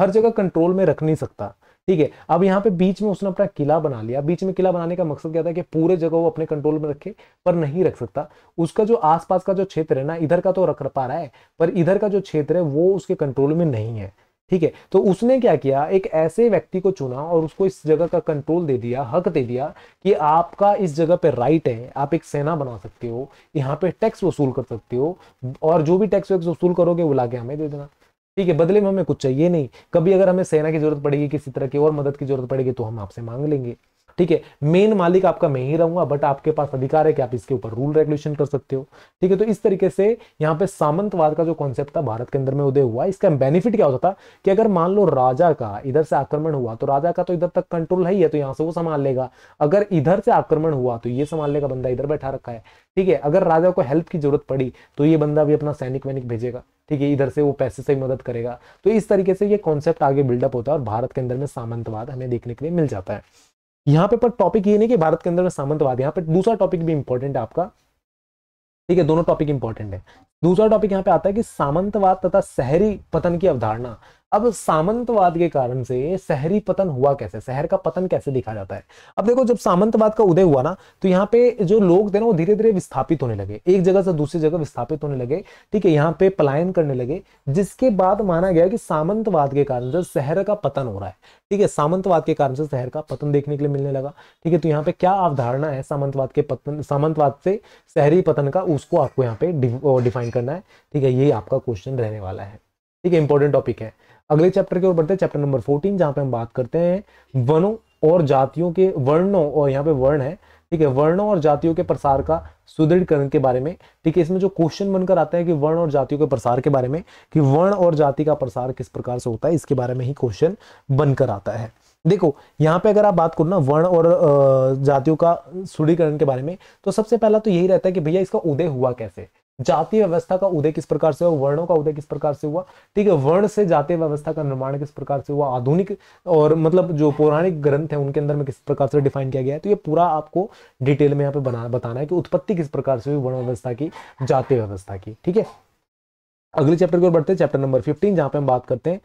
हर जगह कंट्रोल में रख नहीं सकता ठीक है अब यहाँ पे बीच में उसने अपना किला बना लिया बीच में किला बनाने का मकसद क्या था कि पूरे जगह वो अपने कंट्रोल में रखे पर नहीं रख सकता उसका जो आसपास का जो क्षेत्र है ना इधर का तो रख पा रहा है पर इधर का जो क्षेत्र है वो उसके कंट्रोल में नहीं है ठीक है तो उसने क्या किया एक ऐसे व्यक्ति को चुना और उसको इस जगह का कंट्रोल दे दिया हक दे दिया कि आपका इस जगह पे राइट है आप एक सेना बना सकते हो यहाँ पे टैक्स वसूल कर सकते हो और जो भी टैक्स वैक्स वसूल करोगे वो लाके हमें दे देना ठीक है बदले में हमें कुछ चाहिए नहीं कभी अगर हमें सेना की जरूरत पड़ेगी किसी तरह की और मदद की जरूरत पड़ेगी तो हम आपसे मांग लेंगे ठीक है मेन मालिक आपका मैं ही रहूंगा बट आपके पास अधिकार है कि आप इसके ऊपर रूल रेगुलेशन कर सकते हो ठीक है तो इस तरीके से यहाँ पे सामंतवाद का जो कॉन्सेप्ट था भारत के अंदर में उदय हुआ इसका बेनिफिट क्या होता था कि अगर मान लो राजा का इधर से आक्रमण हुआ तो राजा का तो इधर तक कंट्रोल है ही है तो यहाँ से वो संभाल लेगा अगर इधर से आक्रमण हुआ तो ये संभाल लेगा बंदा इधर बैठा रखा है ठीक है अगर राजा को हेल्प की जरूरत पड़ी तो ये बंदा भी अपना सैनिक वैनिक भेजेगा ठीक है इधर से वो पैसे से मदद करेगा तो इस तरीके से ये कॉन्सेप्ट आगे बिल्डअप होता है और भारत के अंदर में सामंतवाद हमें देखने के लिए मिल जाता है यहाँ पे पर टॉपिक ये नहीं कि भारत के अंदर में सामंतवाद यहाँ पे दूसरा टॉपिक भी इंपॉर्टेंट है आपका ठीक है दोनों टॉपिक इंपॉर्टेंट है दूसरा टॉपिक यहाँ पे आता है कि सामंतवाद तथा शहरी पतन की अवधारणा अब सामंतवाद के कारण से शहरी पतन हुआ कैसे शहर का पतन कैसे देखा जाता है अब देखो जब सामंतवाद का उदय हुआ ना तो यहाँ पे जो लोग थे ना वो धीरे धीरे विस्थापित होने लगे एक जगह से दूसरी जगह विस्थापित होने लगे ठीक है यहाँ पे पलायन करने लगे जिसके बाद माना गया कि सामंतवाद के कारण से शहर का पतन हो रहा है ठीक है सामंतवाद के कारण से शहर का पतन देखने के लिए मिलने लगा ठीक है तो यहाँ पे क्या अवधारणा है सामंतवाद के पतन सामंतवाद से शहरी पतन का उसको आपको यहाँ पे डिफाइन करना है ठीक है ये आपका क्वेश्चन रहने वाला है ठीक है इंपॉर्टेंट टॉपिक है अगले चैप्टर की ओर बढ़ते हैं चैप्टर नंबर फोर्टीन जहां पे हम बात करते हैं वनों और जातियों के वर्णों और यहाँ पे वर्ण है ठीक है वर्णों और जातियों के प्रसार का सुदृढ़करण के बारे में ठीक है इसमें जो क्वेश्चन बनकर आता है कि वर्ण और जातियों के प्रसार के बारे में कि वर्ण और जाति का प्रसार किस प्रकार से होता है इसके बारे में ही क्वेश्चन बनकर आता है देखो यहाँ पे अगर आप बात करो ना वर्ण और जातियों का सुदृढ़करण के बारे में तो सबसे पहला तो यही रहता है कि भैया इसका उदय हुआ कैसे जाति व्यवस्था का उदय किस प्रकार से हुआ वर्णों का उदय किस प्रकार से हुआ ठीक है वर्ण से जाति व्यवस्था का निर्माण किस प्रकार से हुआ आधुनिक और मतलब जो पौराणिक ग्रंथ है उनके अंदर में किस प्रकार से डिफाइन किया गया है तो ये पूरा आपको डिटेल में यहाँ पे बना बताना है कि उत्पत्ति किस प्रकार से हुई वर्ण व्यवस्था की जाति व्यवस्था की ठीक है अगले चैप्टर की ओर बढ़ते हैं चैप्टर नंबर फिफ्टीन जहां पे हम बात करते हैं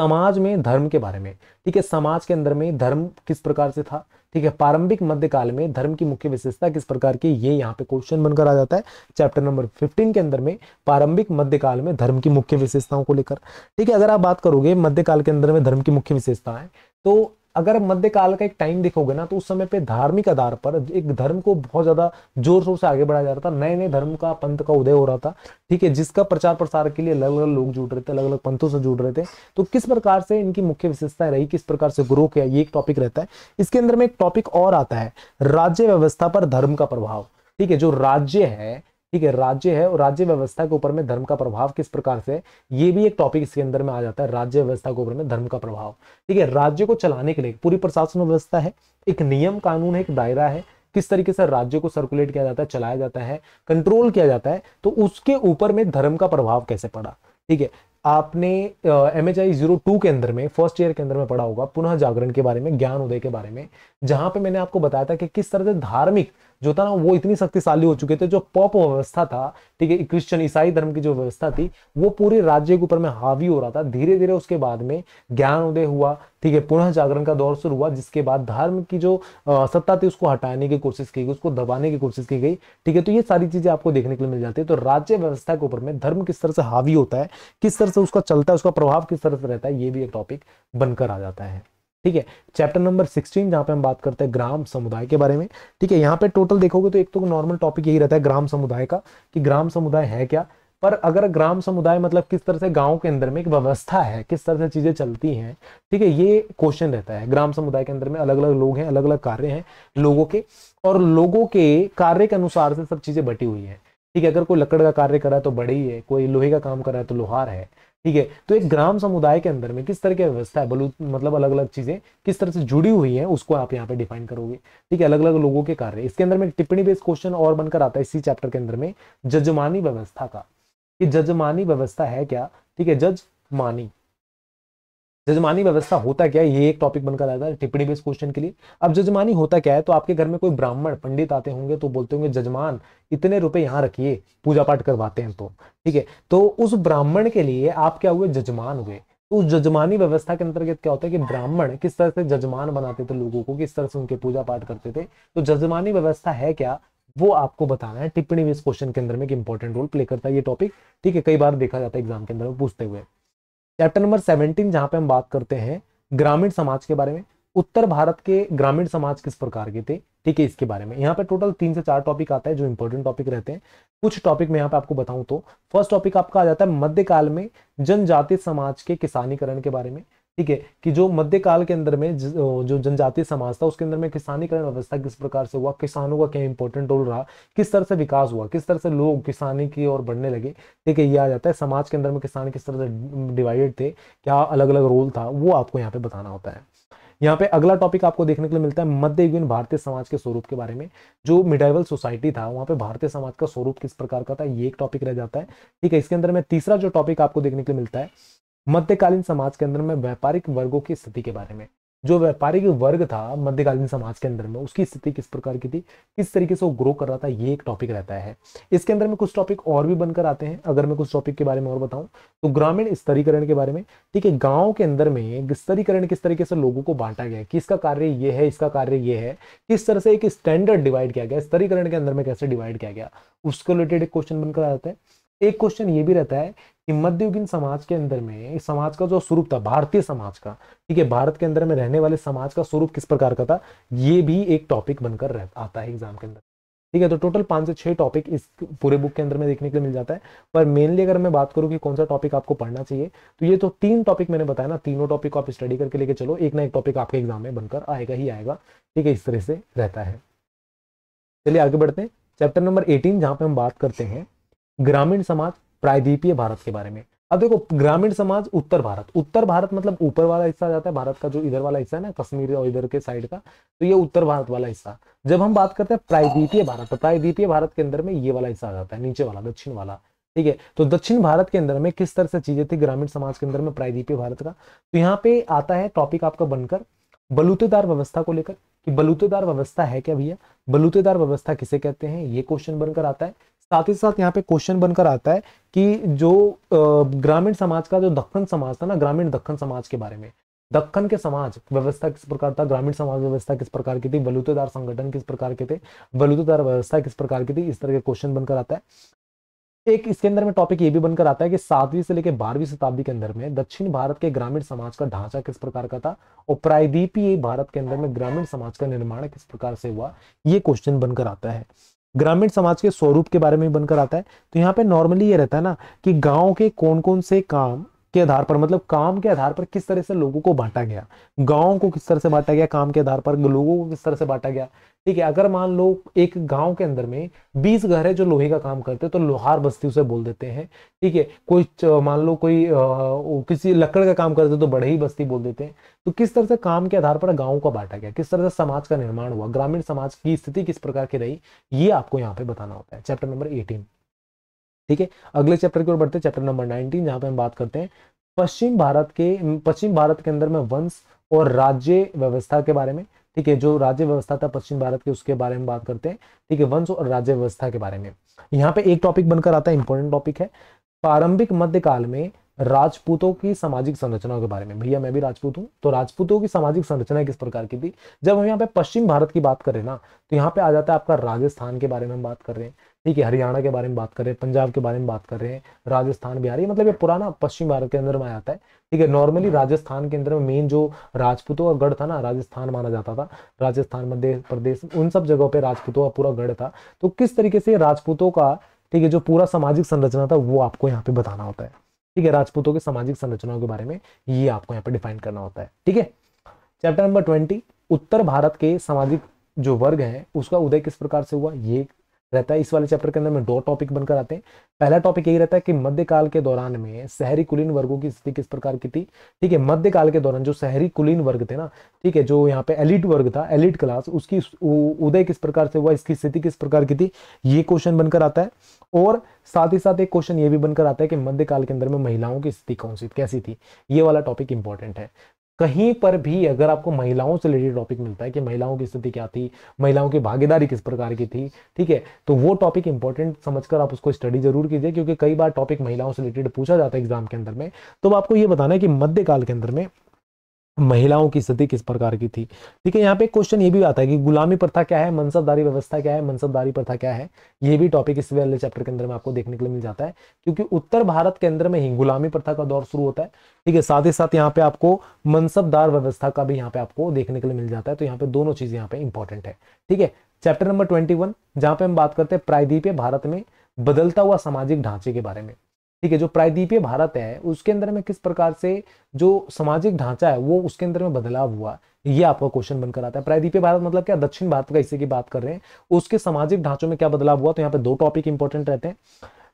समाज में धर्म के बारे में ठीक है समाज के अंदर में धर्म किस प्रकार से था ठीक है प्रारंभिक मध्यकाल में धर्म की मुख्य विशेषता किस प्रकार की ये यहाँ पे क्वेश्चन बनकर आ जाता है चैप्टर नंबर 15 के अंदर में प्रारंभिक मध्यकाल में धर्म की मुख्य विशेषताओं को लेकर ठीक है अगर आप बात करोगे मध्यकाल के अंदर में धर्म की मुख्य विशेषता है तो अगर मध्यकाल का एक टाइम देखोगे ना तो उस समय पे धार्मिक आधार पर एक धर्म को बहुत ज्यादा जोर शोर से आगे बढ़ाया जा रहा था नए नए धर्म का पंथ का उदय हो रहा था ठीक है जिसका प्रचार प्रसार के लिए अलग अलग लोग जुड़ रहे थे अलग अलग पंथों से जुड़ रहे थे तो किस प्रकार से इनकी मुख्य विशेषताएं रही किस प्रकार से ग्रो किया ये एक टॉपिक रहता है इसके अंदर में एक टॉपिक और आता है राज्य व्यवस्था पर धर्म का प्रभाव ठीक है जो राज्य है ठीक है राज्य है और राज्य व्यवस्था के ऊपर में धर्म का प्रभाव किस प्रकार से है ये भी एक टॉपिक इसके अंदर में आ जाता है राज्य व्यवस्था के ऊपर में धर्म का प्रभाव ठीक है राज्य को चलाने के लिए पूरी प्रशासन व्यवस्था है एक नियम कानून है एक दायरा है किस तरीके से राज्य को सर्कुलेट किया जाता है चलाया जाता है कंट्रोल किया जाता है तो उसके ऊपर में धर्म का प्रभाव कैसे पड़ा ठीक है आपने M H I zero two के अंदर में फर्स्ट ईयर के अंदर में पढ़ा होगा पुनः जागरण के बारे में ज्ञान उदय के बारे में जहां पे मैंने आपको बताया था कि किस तरह से धार्मिक जो था ना वो इतनी शक्तिशाली हो चुके थे जो पॉप व्यवस्था था ठीक है क्रिश्चियन ईसाई धर्म की जो व्यवस्था थी वो पूरे राज्य के ऊपर में हावी हो रहा था धीरे धीरे उसके बाद में ज्ञान उदय हुआ ठीक है पुनः जागरण का दौर शुरू हुआ जिसके बाद धर्म की जो सत्ता थी उसको हटाने की कोशिश की गई उसको दबाने की कोशिश की गई ठीक है तो ये सारी चीजें आपको देखने के लिए मिल जाती है तो राज्य व्यवस्था के ऊपर में धर्म किस तरह से हावी होता है किस तरह से उसका चलता है उसका प्रभाव किस तरह से रहता है ये भी एक टॉपिक बनकर आ जाता है ठीक है चैप्टर नंबर सिक्सटीन जहां पे हम बात करते हैं ग्राम समुदाय के बारे में ठीक है यहाँ पे टोटल देखोगे तो एक तो नॉर्मल टॉपिक यही रहता है ग्राम समुदाय का कि ग्राम समुदाय है क्या पर अगर ग्राम समुदाय मतलब किस तरह से गांव के अंदर में एक व्यवस्था है किस तरह से चीजें चलती हैं ठीक है ये क्वेश्चन रहता है ग्राम समुदाय के अंदर में अलग अलग लोग हैं अलग अलग कार्य हैं लोगों के और लोगों के कार्य के अनुसार से सब चीजें बटी हुई है ठीक है अगर कोई लकड़ का कार्य करा है तो बड़ी है कोई लोहे का काम करा है तो लोहार है ठीक है तो एक ग्राम समुदाय के अंदर में किस तरह की व्यवस्था है बलू मतलब अलग अलग चीजें किस तरह से जुड़ी हुई है उसको आप यहाँ पे डिफाइन करोगे ठीक है अलग अलग लोगों के कार्य इसके अंदर में टिप्पणी बेस्ड क्वेश्चन और बनकर आता है इसी चैप्टर के अंदर में जजमानी व्यवस्था का कि जजमानी व्यवस्था है क्या ठीक है जज मानी जजमानी व्यवस्था होता क्या है ये एक टॉपिक बनकर आया था टिप्पणी बेस्ड क्वेश्चन के लिए अब जजमानी होता क्या है तो आपके घर में कोई ब्राह्मण पंडित आते होंगे तो बोलते होंगे जजमान इतने रुपए यहाँ रखिए पूजा पाठ करवाते हैं तो ठीक है तो उस ब्राह्मण के लिए आप क्या हुए जजमान हुए तो उस जजमानी व्यवस्था के अंतर्गत क्या होता है कि ब्राह्मण किस तरह से जजमान बनाते थे लोगों को किस तरह से उनके पूजा पाठ करते थे तो जजमानी व्यवस्था है क्या वो आपको बताना है टिप्पणी बेस्ड क्वेश्चन के अंदर में एक इंपॉर्टेंट रोल प्ले करता है ये टॉपिक ठीक है कई बार देखा जाता है एग्जाम के अंदर पूछते हुए चैप्टर नंबर सेवनटीन जहां पे हम बात करते हैं ग्रामीण समाज के बारे में उत्तर भारत के ग्रामीण समाज किस प्रकार के थे ठीक है इसके बारे में यहाँ पे टोटल तीन से चार टॉपिक आता है जो इंपॉर्टेंट टॉपिक रहते हैं कुछ टॉपिक मैं यहाँ पे आपको बताऊं तो फर्स्ट टॉपिक आपका आ जाता है मध्यकाल में जनजाति समाज के किसानीकरण के बारे में ठीक है कि जो मध्यकाल के अंदर में जो जनजातीय समाज था उसके अंदर में किसानीकरण व्यवस्था किस प्रकार से हुआ किसानों का क्या इंपॉर्टेंट रोल रहा किस तरह से विकास हुआ किस तरह से लोग किसानी की ओर बढ़ने लगे ठीक है ये आ जाता है समाज के अंदर में किसान किस तरह से डिवाइडेड थे क्या अलग अलग रोल था वो आपको यहाँ पे बताना होता है यहाँ पे अगला टॉपिक आपको देखने के लिए मिलता है मध्य युगीन भारतीय समाज के स्वरूप के बारे में जो मिडाइवल सोसाइटी था वहाँ पे भारतीय समाज का स्वरूप किस प्रकार का था ये एक टॉपिक रह जाता है ठीक है इसके अंदर में तीसरा जो टॉपिक आपको देखने के लिए मिलता है मध्यकालीन समाज के अंदर में व्यापारिक वर्गों की स्थिति के बारे में जो व्यापारिक वर्ग था मध्यकालीन समाज के अंदर में उसकी स्थिति किस प्रकार की थी किस तरीके से वो ग्रो कर रहा था ये एक टॉपिक रहता है इसके अंदर में कुछ टॉपिक और भी बनकर आते हैं अगर मैं कुछ टॉपिक के बारे में और बताऊं तो ग्रामीण स्तरीकरण के बारे में ठीक है गाँव के अंदर में स्तरीकरण किस तरीके से लोगों को बांटा गया किसका कार्य ये है इसका कार्य ये है किस तरह से एक स्टैंडर्ड डिवाइड किया गया स्तरीकरण के अंदर में कैसे डिवाइड किया गया उसके रिलेटेड एक क्वेश्चन बनकर आता है एक क्वेश्चन ये भी रहता है कि मध्ययुगीन समाज के अंदर में इस समाज का जो स्वरूप था भारतीय समाज का ठीक है भारत के अंदर में रहने वाले समाज का स्वरूप किस प्रकार का था ये भी एक टॉपिक बनकर रह, आता है एग्जाम के अंदर ठीक है तो टोटल पांच से छह टॉपिक इस पूरे बुक के अंदर में देखने के लिए मिल जाता है पर मेनली अगर मैं बात करूँ कि कौन सा टॉपिक आपको पढ़ना चाहिए तो ये तो तीन टॉपिक मैंने बताया ना तीनों टॉपिक आप स्टडी करके लेके चलो एक ना एक टॉपिक आपके एग्जाम में बनकर आएगा ही आएगा ठीक है इस तरह से रहता है चलिए आगे बढ़ते हैं चैप्टर नंबर एटीन जहां पे हम बात करते हैं ग्रामीण समाज प्रायद्वीपीय भारत के बारे में अब देखो ग्रामीण समाज उत्तर भारत उत्तर भारत मतलब ऊपर वाला हिस्सा जाता है भारत का जो इधर वाला हिस्सा है ना कश्मीर और इधर के साइड का तो ये उत्तर भारत वाला हिस्सा जब हम बात करते हैं प्रायद्वीपीय भारत तो प्रायद्वीपीय भारत के अंदर में ये वाला हिस्सा आ जाता है नीचे वाला दक्षिण वाला ठीक है तो दक्षिण भारत के अंदर में किस तरह से चीजें थी ग्रामीण समाज के अंदर में प्रायद्वीपीय भारत का तो यहाँ पे आता है टॉपिक आपका बनकर बलूतेदार व्यवस्था को लेकर कि बलूतेदार व्यवस्था है क्या भैया बलूतेदार व्यवस्था किसे कहते हैं ये क्वेश्चन बनकर आता है साथ ही साथ यहाँ पे क्वेश्चन बनकर आता है कि जो ग्रामीण समाज का जो दक्षण समाज था ना ग्रामीण दक्षण समाज के बारे में दक्षण के समाज व्यवस्था किस प्रकार था ग्रामीण समाज व्यवस्था किस प्रकार की थी बलुतेदार संगठन किस प्रकार के थे बलुतेदार व्यवस्था किस प्रकार की थी इस तरह के क्वेश्चन बनकर आता है एक इसके अंदर में टॉपिक ये भी बनकर आता है कि सातवीं से लेकर बारहवीं शताब्दी के अंदर में दक्षिण भारत के ग्रामीण समाज का ढांचा किस प्रकार का था और प्रायद्वीपीय भारत के अंदर में ग्रामीण समाज का निर्माण किस प्रकार से हुआ ये क्वेश्चन बनकर आता है ग्रामीण समाज के स्वरूप के बारे में बनकर आता है तो यहाँ पे नॉर्मली ये रहता है ना कि गाँव के कौन कौन से काम के आधार पर मतलब काम के आधार पर किस तरह से लोगों को बांटा गया गाँव को किस तरह से बांटा गया काम के आधार पर लोगों को किस तरह से बांटा गया ठीक है अगर मान लो एक गांव के अंदर में बीस घर है जो लोहे का काम करते हैं तो लोहार बस्ती उसे बोल देते हैं ठीक है कोई मान लो कोई आ, किसी लकड़ का काम करते तो ही बस्ती बोल देते हैं तो किस तरह से काम के आधार पर गाँव का बांटा गया किस तरह से समाज का निर्माण हुआ ग्रामीण समाज की स्थिति किस प्रकार की रही ये आपको यहाँ पे बताना होता है चैप्टर नंबर एटीन ठीक है अगले चैप्टर की ओर बढ़ते हैं चैप्टर नंबर नाइनटीन जहां पर हम बात करते हैं पश्चिम भारत के पश्चिम भारत के अंदर में वंश और राज्य व्यवस्था के बारे में ठीक है जो राज्य व्यवस्था था पश्चिम भारत के उसके बारे में बात करते हैं ठीक है वंश और राज्य व्यवस्था के बारे में यहाँ पे एक टॉपिक बनकर आता है इंपॉर्टेंट टॉपिक है प्रारंभिक मध्यकाल में राजपूतों की सामाजिक संरचना के बारे में भैया मैं भी राजपूत हूँ तो राजपूतों की सामाजिक संरचना किस प्रकार की थी जब हम यहाँ पे पश्चिम भारत की बात करें ना तो यहाँ पे आ जाता है आपका राजस्थान के बारे में हम बात कर रहे हैं ठीक है हरियाणा के बारे में बात कर रहे हैं पंजाब के बारे में बात कर रहे हैं राजस्थान बिहार ये मतलब ये पुराना पश्चिम भारत के अंदर में आता है ठीक है नॉर्मली राजस्थान के अंदर में मेन जो राजपूतों का गढ़ था ना राजस्थान माना जाता था राजस्थान मध्य प्रदेश उन सब जगहों पर राजपूतों का पूरा गढ़ था तो किस तरीके से राजपूतों का ठीक है जो पूरा सामाजिक संरचना था वो आपको यहाँ पे बताना होता है ठीक है राजपूतों के सामाजिक संरचनाओं के बारे में ये आपको यहाँ पर डिफाइन करना होता है ठीक है चैप्टर नंबर ट्वेंटी उत्तर भारत के सामाजिक जो वर्ग है उसका उदय किस प्रकार से हुआ ये रहता है इस वाले चैप्टर के अंदर में दो टॉपिक बनकर आते हैं पहला टॉपिक यही रहता है कि मध्यकाल के दौरान में शहरी कुलीन वर्गों की स्थिति किस प्रकार की थी ठीक है मध्यकाल के दौरान जो शहरी कुलीन वर्ग थे ना ठीक है जो यहाँ पे एलिट वर्ग था एलिट क्लास उसकी उदय किस प्रकार से हुआ इसकी स्थिति किस प्रकार की थी ये क्वेश्चन बनकर आता है और साथ ही साथ एक क्वेश्चन ये भी बनकर आता है कि मध्यकाल के अंदर में महिलाओं की स्थिति कौन सी कैसी थी ये वाला टॉपिक इंपॉर्टेंट है कहीं पर भी अगर आपको महिलाओं से रिलेटेड टॉपिक मिलता है कि महिलाओं की स्थिति क्या थी महिलाओं की भागीदारी किस प्रकार की थी ठीक है तो वो टॉपिक इंपॉर्टेंट समझकर आप उसको स्टडी जरूर कीजिए क्योंकि कई बार टॉपिक महिलाओं से रिलेटेड पूछा जाता है एग्जाम के अंदर में तो आपको ये बताना है कि मध्यकाल के अंदर में महिलाओं की स्थिति किस प्रकार की थी ठीक है यहाँ पे क्वेश्चन ये भी आता है कि गुलामी प्रथा क्या है मनसबदारी व्यवस्था क्या है मनसबदारी प्रथा क्या है ये भी टॉपिक इस वाले चैप्टर के अंदर में आपको देखने के लिए मिल जाता है क्योंकि उत्तर भारत के अंदर में ही गुलामी प्रथा का दौर शुरू होता है ठीक है साथ ही साथ यहाँ पे आपको मनसबदार व्यवस्था का भी यहाँ पे आपको देखने के लिए मिल जाता है तो यहाँ पे दोनों चीज यहाँ पे इंपॉर्टेंट है ठीक है चैप्टर नंबर ट्वेंटी वन पे हम बात करते हैं प्रायद्वीपीय भारत में बदलता हुआ सामाजिक ढांचे के बारे में ठीक है जो प्रायद्वीपीय भारत है उसके अंदर में किस प्रकार से जो सामाजिक ढांचा है वो उसके अंदर में बदलाव हुआ ये आपका क्वेश्चन बनकर आता है प्रायद्वीपीय भारत मतलब क्या दक्षिण भारत का हिस्से की बात कर रहे हैं उसके सामाजिक ढांचों में क्या बदलाव हुआ तो यहाँ पे दो टॉपिक इंपॉर्टेंट रहते हैं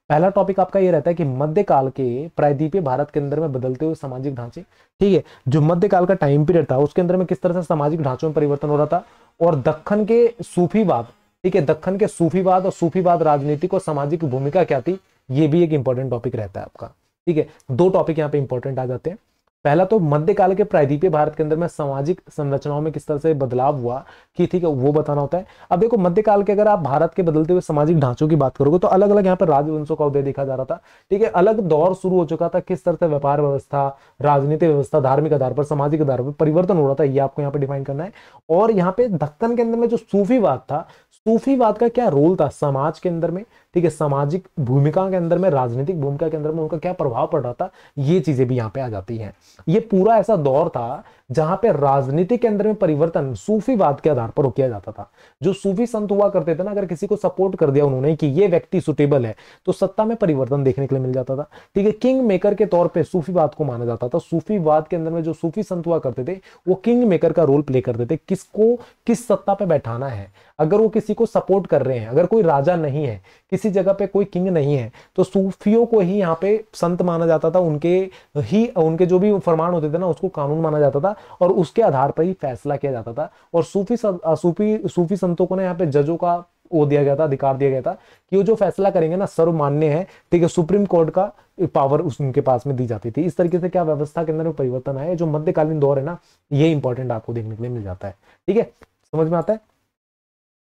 पहला टॉपिक आपका ये रहता है कि मध्यकाल के प्रायद्वीपीय भारत के अंदर में बदलते हुए सामाजिक ढांचे ठीक है जो मध्यकाल का टाइम पीरियड था उसके अंदर में किस तरह से सामाजिक ढांचों में परिवर्तन हो रहा था और दखन के सूफीवाद ठीक है दखन के सूफीवाद और सूफीवाद राजनीति और सामाजिक भूमिका क्या थी ये भी एक इंपॉर्टेंट टॉपिक रहता है आपका ठीक है दो टॉपिक यहाँ पे इंपॉर्टेंट आ जाते हैं पहला तो मध्यकाल के प्रायद्वीपीय भारत के अंदर में सामाजिक संरचनाओं में किस तरह से बदलाव हुआ कि ठीक है वो बताना होता है अब देखो मध्यकाल के अगर आप भारत के बदलते हुए सामाजिक ढांचों की बात करोगे तो अलग अलग यहाँ पर राजवंशों का उदय देखा जा रहा था ठीक है अलग दौर शुरू हो चुका था किस तरह से व्यापार व्यवस्था राजनीति व्यवस्था धार्मिक आधार पर सामाजिक आधार पर परिवर्तन हो रहा था ये आपको यहाँ पर डिफाइन करना है और यहाँ पे दक्कन के अंदर में जो सूफीवाद था सूफीवाद का क्या रोल था समाज के अंदर में ठीक है सामाजिक भूमिका के अंदर में राजनीतिक भूमिका के अंदर में उनका क्या प्रभाव पड़ रहा था ये चीजें भी यहाँ पे आ जाती हैं ये पूरा ऐसा दौर था जहां पे राजनीति के अंदर में परिवर्तन सूफीवाद के आधार पर किया जाता था जो सूफी संत हुआ करते थे ना अगर किसी को सपोर्ट कर दिया उन्होंने कि ये व्यक्ति सुटेबल है तो सत्ता में परिवर्तन देखने के लिए मिल जाता था ठीक है किंग मेकर के तौर पे सूफीवाद को माना जाता था सूफीवाद के अंदर में जो सूफी संत हुआ करते थे वो किंग मेकर का रोल प्ले करते थे किसको किस सत्ता पे बैठाना है अगर वो किसी को सपोर्ट कर रहे हैं अगर कोई राजा नहीं है किसी जगह पे कोई किंग नहीं है तो सूफियों को ही यहाँ पे संत माना जाता था उनके ही उनके जो भी फरमान होते थे ना उसको कानून माना जाता था और उसके आधार पर ही फैसला किया जाता था और सूफी सूफी सूफी संतों को ना यहाँ पे जजों का वो दिया गया था अधिकार दिया गया था कि वो जो फैसला करेंगे ना सर्वमान्य है ठीक है सुप्रीम कोर्ट का पावर उनके पास में दी जाती थी इस तरीके से क्या व्यवस्था के अंदर में परिवर्तन आया जो मध्यकालीन दौर है ना ये इंपॉर्टेंट आपको देखने के लिए मिल जाता है ठीक है समझ में आता है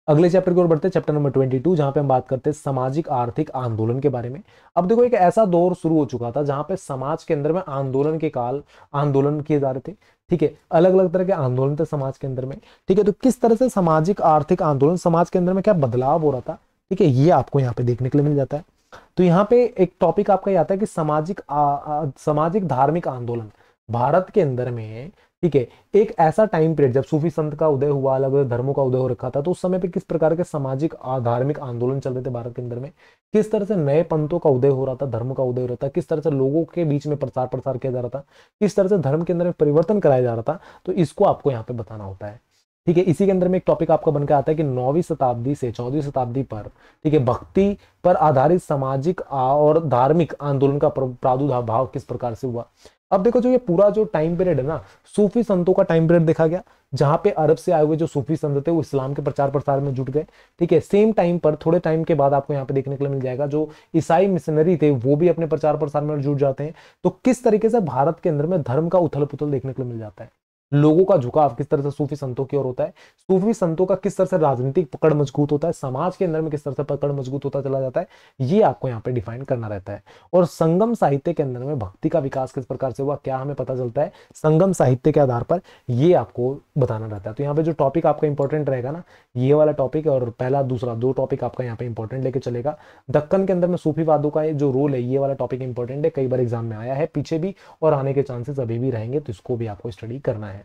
अगले चैप्टर की ओर बढ़ते हैं चैप्टर नंबर ट्वेंटी टू जहां पे हम बात करते हैं सामाजिक आर्थिक आंदोलन के बारे में अब देखो एक ऐसा दौर शुरू हो चुका था जहां पे समाज के अंदर में आंदोलन के काल आंदोलन किए जा रहे थे ठीक है अलग अलग तरह के आंदोलन थे समाज के अंदर में ठीक है तो किस तरह से सामाजिक आर्थिक आंदोलन समाज के अंदर में क्या बदलाव हो रहा था ठीक है ये आपको यहाँ पे देखने के लिए मिल जाता है तो यहाँ पे एक टॉपिक आपका ये आता है कि सामाजिक सामाजिक धार्मिक आंदोलन भारत के अंदर में ठीक है एक ऐसा टाइम पीरियड जब सूफी संत का उदय हुआ अलग अलग धर्मों का उदय हो रखा था तो उस समय पे किस प्रकार के सामाजिक धार्मिक आंदोलन चल रहे थे भारत के अंदर में किस तरह से नए पंथों का उदय हो रहा था धर्म का उदय हो रहा था किस तरह से लोगों के बीच में प्रचार प्रसार किया जा रहा था किस तरह से धर्म के अंदर में परिवर्तन कराया जा रहा था तो इसको आपको यहाँ पे बताना होता है ठीक है इसी के अंदर में एक टॉपिक आपका बनकर आता है कि नौवीं शताब्दी से चौदहवीं शताब्दी पर ठीक है भक्ति पर आधारित सामाजिक और धार्मिक आंदोलन का प्रादुर्भाव किस प्रकार से हुआ अब देखो जो ये पूरा जो टाइम पीरियड है ना सूफी संतों का टाइम पीरियड देखा गया जहां पे अरब से आए हुए जो सूफी संत थे वो इस्लाम के प्रचार प्रसार में जुट गए ठीक है सेम टाइम पर थोड़े टाइम के बाद आपको यहाँ पे देखने के लिए मिल जाएगा जो ईसाई मिशनरी थे वो भी अपने प्रचार प्रसार में जुट जाते हैं तो किस तरीके से भारत के अंदर में धर्म का उथल पुथल देखने को मिल जाता है लोगों का झुकाव किस तरह से सूफी संतों की ओर होता है सूफी संतों का किस तरह से राजनीतिक पकड़ मजबूत होता है समाज के अंदर में किस तरह से पकड़ मजबूत होता चला जाता है ये आपको यहाँ पे डिफाइन करना रहता है और संगम साहित्य के अंदर में भक्ति का विकास किस प्रकार से हुआ क्या हमें पता चलता है संगम साहित्य के आधार पर ये आपको बताना रहता है तो यहाँ पे जो टॉपिक आपका इंपॉर्टेंट रहेगा ना ये वाला टॉपिक और पहला दूसरा दो टॉपिक आपका यहाँ पे इंपॉर्टेंट लेके चलेगा दक्कन के अंदर में सूफीवादों का जो रोल है ये वाला टॉपिक इंपॉर्टेंट है कई बार एग्जाम में आया है पीछे भी और आने के चांसेस अभी भी रहेंगे तो इसको भी आपको स्टडी करना है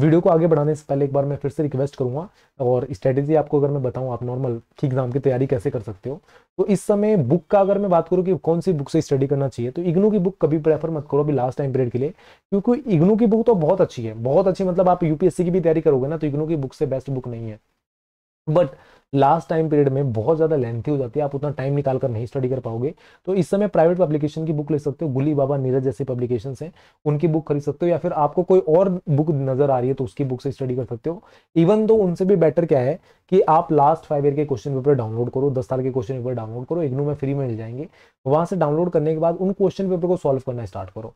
वीडियो को आगे बढ़ाने से पहले एक बार मैं फिर से रिक्वेस्ट करूंगा और स्ट्रेटेजी आपको अगर मैं बताऊँ आप नॉर्मल की एग्जाम की तैयारी कैसे कर सकते हो तो इस समय बुक का अगर मैं बात करूँ कि कौन सी बुक से स्टडी करना चाहिए तो इग्नू की बुक कभी प्रेफर मत करो अभी लास्ट टाइम पीरियड के लिए क्योंकि इग्नू की बुक तो बहुत अच्छी है बहुत अच्छी मतलब आप यूपीएससी की भी तैयारी करोगे ना तो इग्नू की बुक से बेस्ट बुक नहीं है बट लास्ट टाइम पीरियड में बहुत ज़्यादा लेंथी हो जाती है आप उतना टाइम निकाल कर नहीं स्टडी कर पाओगे तो इस समय प्राइवेट पब्लिकेशन की बुक ले सकते हो गुली बाबा नीरज जैसी पब्लिकेशन हैं उनकी बुक खरीद सकते हो या फिर आपको कोई और बुक नजर आ रही है तो उसकी बुक से स्टडी कर सकते हो इवन तो उनसे भी बेटर क्या है कि आप लास्ट फाइव ईयर के क्वेश्चन पेपर डाउनलोड करो दस साल के क्वेश्चन पेपर डाउनलोड करो इग्नू में फ्री में मिल जाएंगे वहां से डाउनलोड करने के बाद उन क्वेश्चन पेपर को सॉल्व करना स्टार्ट करो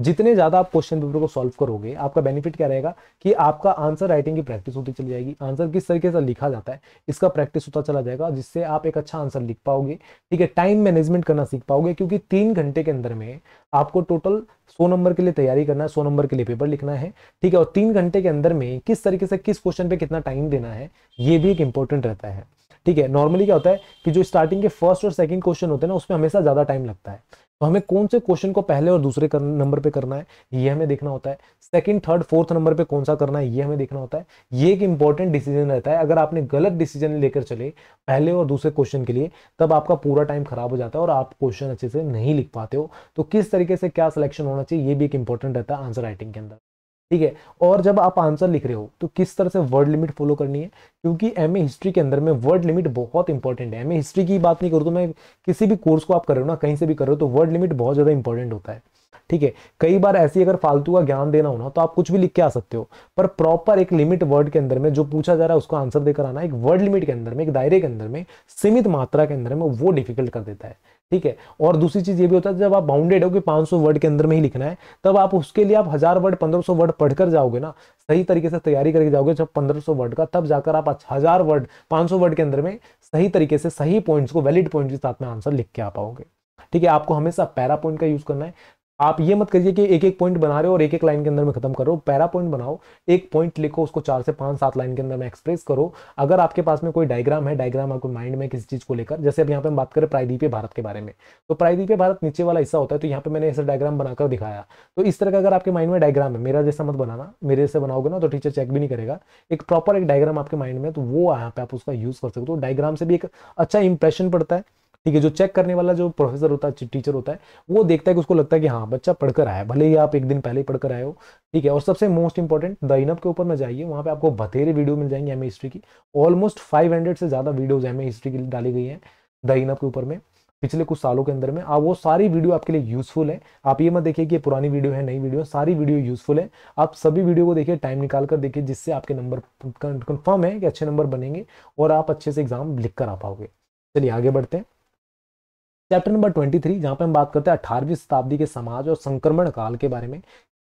जितने ज़्यादा आप क्वेश्चन पेपर को सॉल्व करोगे आपका बेनिफिट क्या रहेगा कि आपका आंसर राइटिंग की प्रैक्टिस होती चली जाएगी आंसर किस तरीके से लिखा जाता है इसका प्रैक्टिस होता चला जाएगा जिससे आप एक अच्छा आंसर लिख पाओगे ठीक है टाइम मैनेजमेंट करना सीख पाओगे क्योंकि तीन घंटे के अंदर में आपको टोटल सौ नंबर के लिए तैयारी करना है सौ नंबर के लिए पेपर लिखना है ठीक है और तीन घंटे के अंदर में किस तरीके से किस क्वेश्चन पे कितना टाइम देना है ये भी एक इंपॉर्टेंट रहता है ठीक है नॉर्मली क्या होता है कि जो स्टार्टिंग के फर्स्ट और सेकंड क्वेश्चन होते हैं ना उसमें हमेशा ज़्यादा टाइम लगता है तो हमें कौन से क्वेश्चन को पहले और दूसरे नंबर पे करना है ये हमें देखना होता है सेकंड थर्ड फोर्थ नंबर पे कौन सा करना है ये हमें देखना होता है ये एक इंपॉर्टेंट डिसीजन रहता है अगर आपने गलत डिसीजन लेकर चले पहले और दूसरे क्वेश्चन के लिए तब आपका पूरा टाइम खराब हो जाता है और आप क्वेश्चन अच्छे से नहीं लिख पाते हो तो किस तरीके से क्या सिलेक्शन होना चाहिए ये भी एक इंपॉर्टेंट रहता है आंसर राइटिंग के अंदर ठीक है और जब आप आंसर लिख रहे हो तो किस तरह से वर्ड लिमिट फॉलो करनी है क्योंकि एम हिस्ट्री के अंदर में वर्ड लिमिट बहुत इंपॉर्टेंट है एम हिस्ट्री की बात नहीं करूँ तो मैं किसी भी कोर्स को आप कर रहे हो ना कहीं से भी कर रहे हो तो वर्ड लिमिट बहुत ज़्यादा इंपॉर्टेंट होता है ठीक है कई बार ऐसी अगर फालतू का ज्ञान देना होना तो आप कुछ भी लिख के आ सकते हो पर प्रॉपर एक लिमिट वर्ड के अंदर में जो पूछा जा रहा है उसको आंसर देकर आना एक वर्ड लिमिट के अंदर में एक दायरे के अंदर में सीमित मात्रा के अंदर में वो डिफिकल्ट कर देता है ठीक है और दूसरी चीज ये भी होता है जब आप बाउंडेड हो कि 500 वर्ड के अंदर में ही लिखना है तब आप उसके लिए आप हजार वर्ड 1500 वर्ड पढ़कर जाओगे ना सही तरीके से तैयारी करके जाओगे जब 1500 वर्ड का तब जाकर आप हजार वर्ड 500 वर्ड के अंदर में सही तरीके से सही पॉइंट्स को वैलिड पॉइंट के साथ में आंसर लिख के आ पाओगे ठीक है आपको हमेशा पैरा पॉइंट का यूज करना है आप ये मत करिए कि एक एक पॉइंट बना रहे हो और एक एक लाइन के अंदर में खत्म करो पैरा पॉइंट बनाओ एक पॉइंट लिखो उसको चार से पांच सात लाइन के अंदर में एक्सप्रेस करो अगर आपके पास में कोई डायग्राम है डायग्राम आपको माइंड में किसी चीज को लेकर जैसे अब यहाँ पे हम बात करें प्रायद्वीपीय भारत के बारे में तो प्रायद्वीपीय भारत नीचे वाला हिस्सा होता है तो यहाँ पे मैंने ऐसा डायग्राम बनाकर दिखाया तो इस तरह का अगर आपके माइंड में डायग्राम है मेरा जैसा मत बनाना मेरे जैसे बनाओगे ना तो टीचर चेक भी नहीं करेगा एक प्रॉपर एक डायग्राम आपके माइंड में तो वो यहाँ पे आप उसका यूज कर सकते हो डायग्राम तो से भी एक अच्छा इंप्रेशन पड़ता है ठीक है जो चेक करने वाला जो प्रोफेसर होता है टीचर होता है वो देखता है कि उसको लगता है कि हाँ बच्चा पढ़कर आया भले ही आप एक दिन पहले ही पढ़कर आए हो ठीक है और सबसे मोस्ट इंपॉर्टेंट द इनअप के ऊपर में जाइए वहाँ पे आपको बथेरे वीडियो मिल जाएंगे एम हिस्ट्री की ऑलमोस्ट फाइव से ज़्यादा वीडियोज एम हिस्ट्री की डाली गई हैं द इनअप के ऊपर में पिछले कुछ सालों के अंदर में आप वो सारी वीडियो आपके लिए यूजफुल है आप ये मत देखिए कि पुरानी वीडियो है नई वीडियो सारी वीडियो यूजफुल है आप सभी वीडियो को देखिए टाइम निकाल कर देखिए जिससे आपके नंबर कंफर्म है कि अच्छे नंबर बनेंगे और आप अच्छे से एग्जाम लिख कर आ पाओगे चलिए आगे बढ़ते हैं चैप्टर नंबर 23 जहां पर हम बात करते हैं अठारहवीं शताब्दी के समाज और संक्रमण काल के बारे में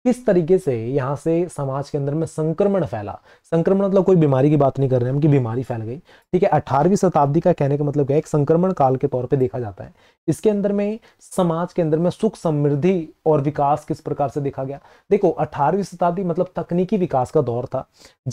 किस तरीके से यहाँ से समाज के अंदर में संक्रमण फैला संक्रमण मतलब कोई बीमारी की बात नहीं कर रहे हम कि बीमारी फैल गई ठीक है अठारहवीं शताब्दी का कहने का मतलब क्या है एक संक्रमण काल के तौर पे देखा जाता है इसके अंदर में समाज के अंदर में सुख समृद्धि और विकास किस प्रकार से देखा गया देखो अठारहवीं शताब्दी मतलब तकनीकी विकास का दौर था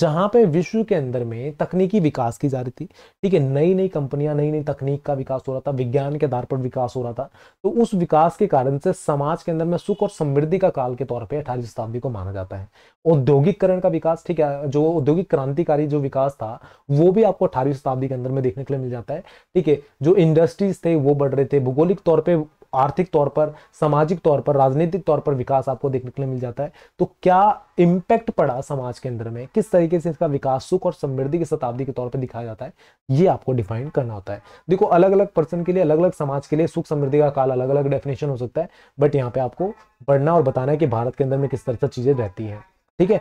जहाँ पे विश्व के अंदर में तकनीकी विकास की जा रही थी ठीक है नई नई कंपनियां नई नई तकनीक का विकास हो रहा था विज्ञान के आधार पर विकास हो रहा था तो उस विकास के कारण से समाज के अंदर में सुख और समृद्धि का काल के तौर पर अठारह अठारहवीं शताब्दी को माना जाता है औद्योगिकरण का विकास ठीक है जो औद्योगिक क्रांतिकारी जो विकास था वो भी आपको अठारहवीं शताब्दी के अंदर में देखने के लिए मिल जाता है ठीक है जो इंडस्ट्रीज थे वो बढ़ रहे थे भूगोलिक तौर पर आर्थिक तौर पर सामाजिक तौर पर राजनीतिक तौर पर विकास आपको देखने के लिए मिल जाता है तो क्या इंपैक्ट पड़ा समाज के अंदर में किस तरीके से इसका विकास सुख और समृद्धि की शताब्दी के तौर पर दिखाया जाता है ये आपको डिफाइन करना होता है देखो अलग अलग पर्सन के लिए अलग अलग समाज के लिए सुख समृद्धि का काल अलग अलग डेफिनेशन हो सकता है बट यहाँ पे आपको पढ़ना और बताना है कि भारत के अंदर में किस तरह से चीजें रहती है ठीक है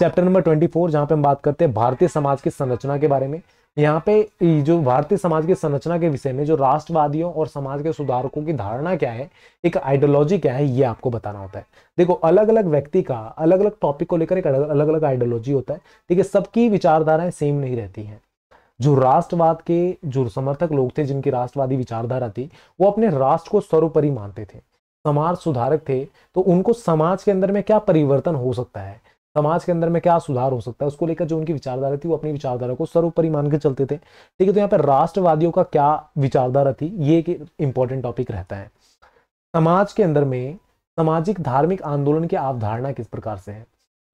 चैप्टर नंबर ट्वेंटी फोर जहाँ पे हम बात करते हैं भारतीय समाज की संरचना के बारे में यहाँ पे जो भारतीय समाज की संरचना के विषय में जो राष्ट्रवादियों और समाज के सुधारकों की धारणा क्या है एक आइडियोलॉजी क्या है ये आपको बताना होता है देखो अलग अलग व्यक्ति का अलग अलग टॉपिक को लेकर एक अलग अलग आइडियोलॉजी होता है ठीक है सबकी विचारधाराएं सेम नहीं रहती हैं जो राष्ट्रवाद के जो समर्थक लोग थे जिनकी राष्ट्रवादी विचारधारा थी वो अपने राष्ट्र को सर्वोपरि मानते थे समाज सुधारक थे तो उनको समाज के अंदर में क्या परिवर्तन हो सकता है समाज के अंदर में क्या सुधार हो सकता है उसको लेकर जो उनकी विचारधारा थी वो अपनी विचारधारा को सर्वोपरि मान के चलते थे ठीक है तो यहाँ पर राष्ट्रवादियों का क्या विचारधारा थी ये एक इंपॉर्टेंट टॉपिक रहता है समाज के अंदर में सामाजिक धार्मिक आंदोलन की अवधारणा किस प्रकार से है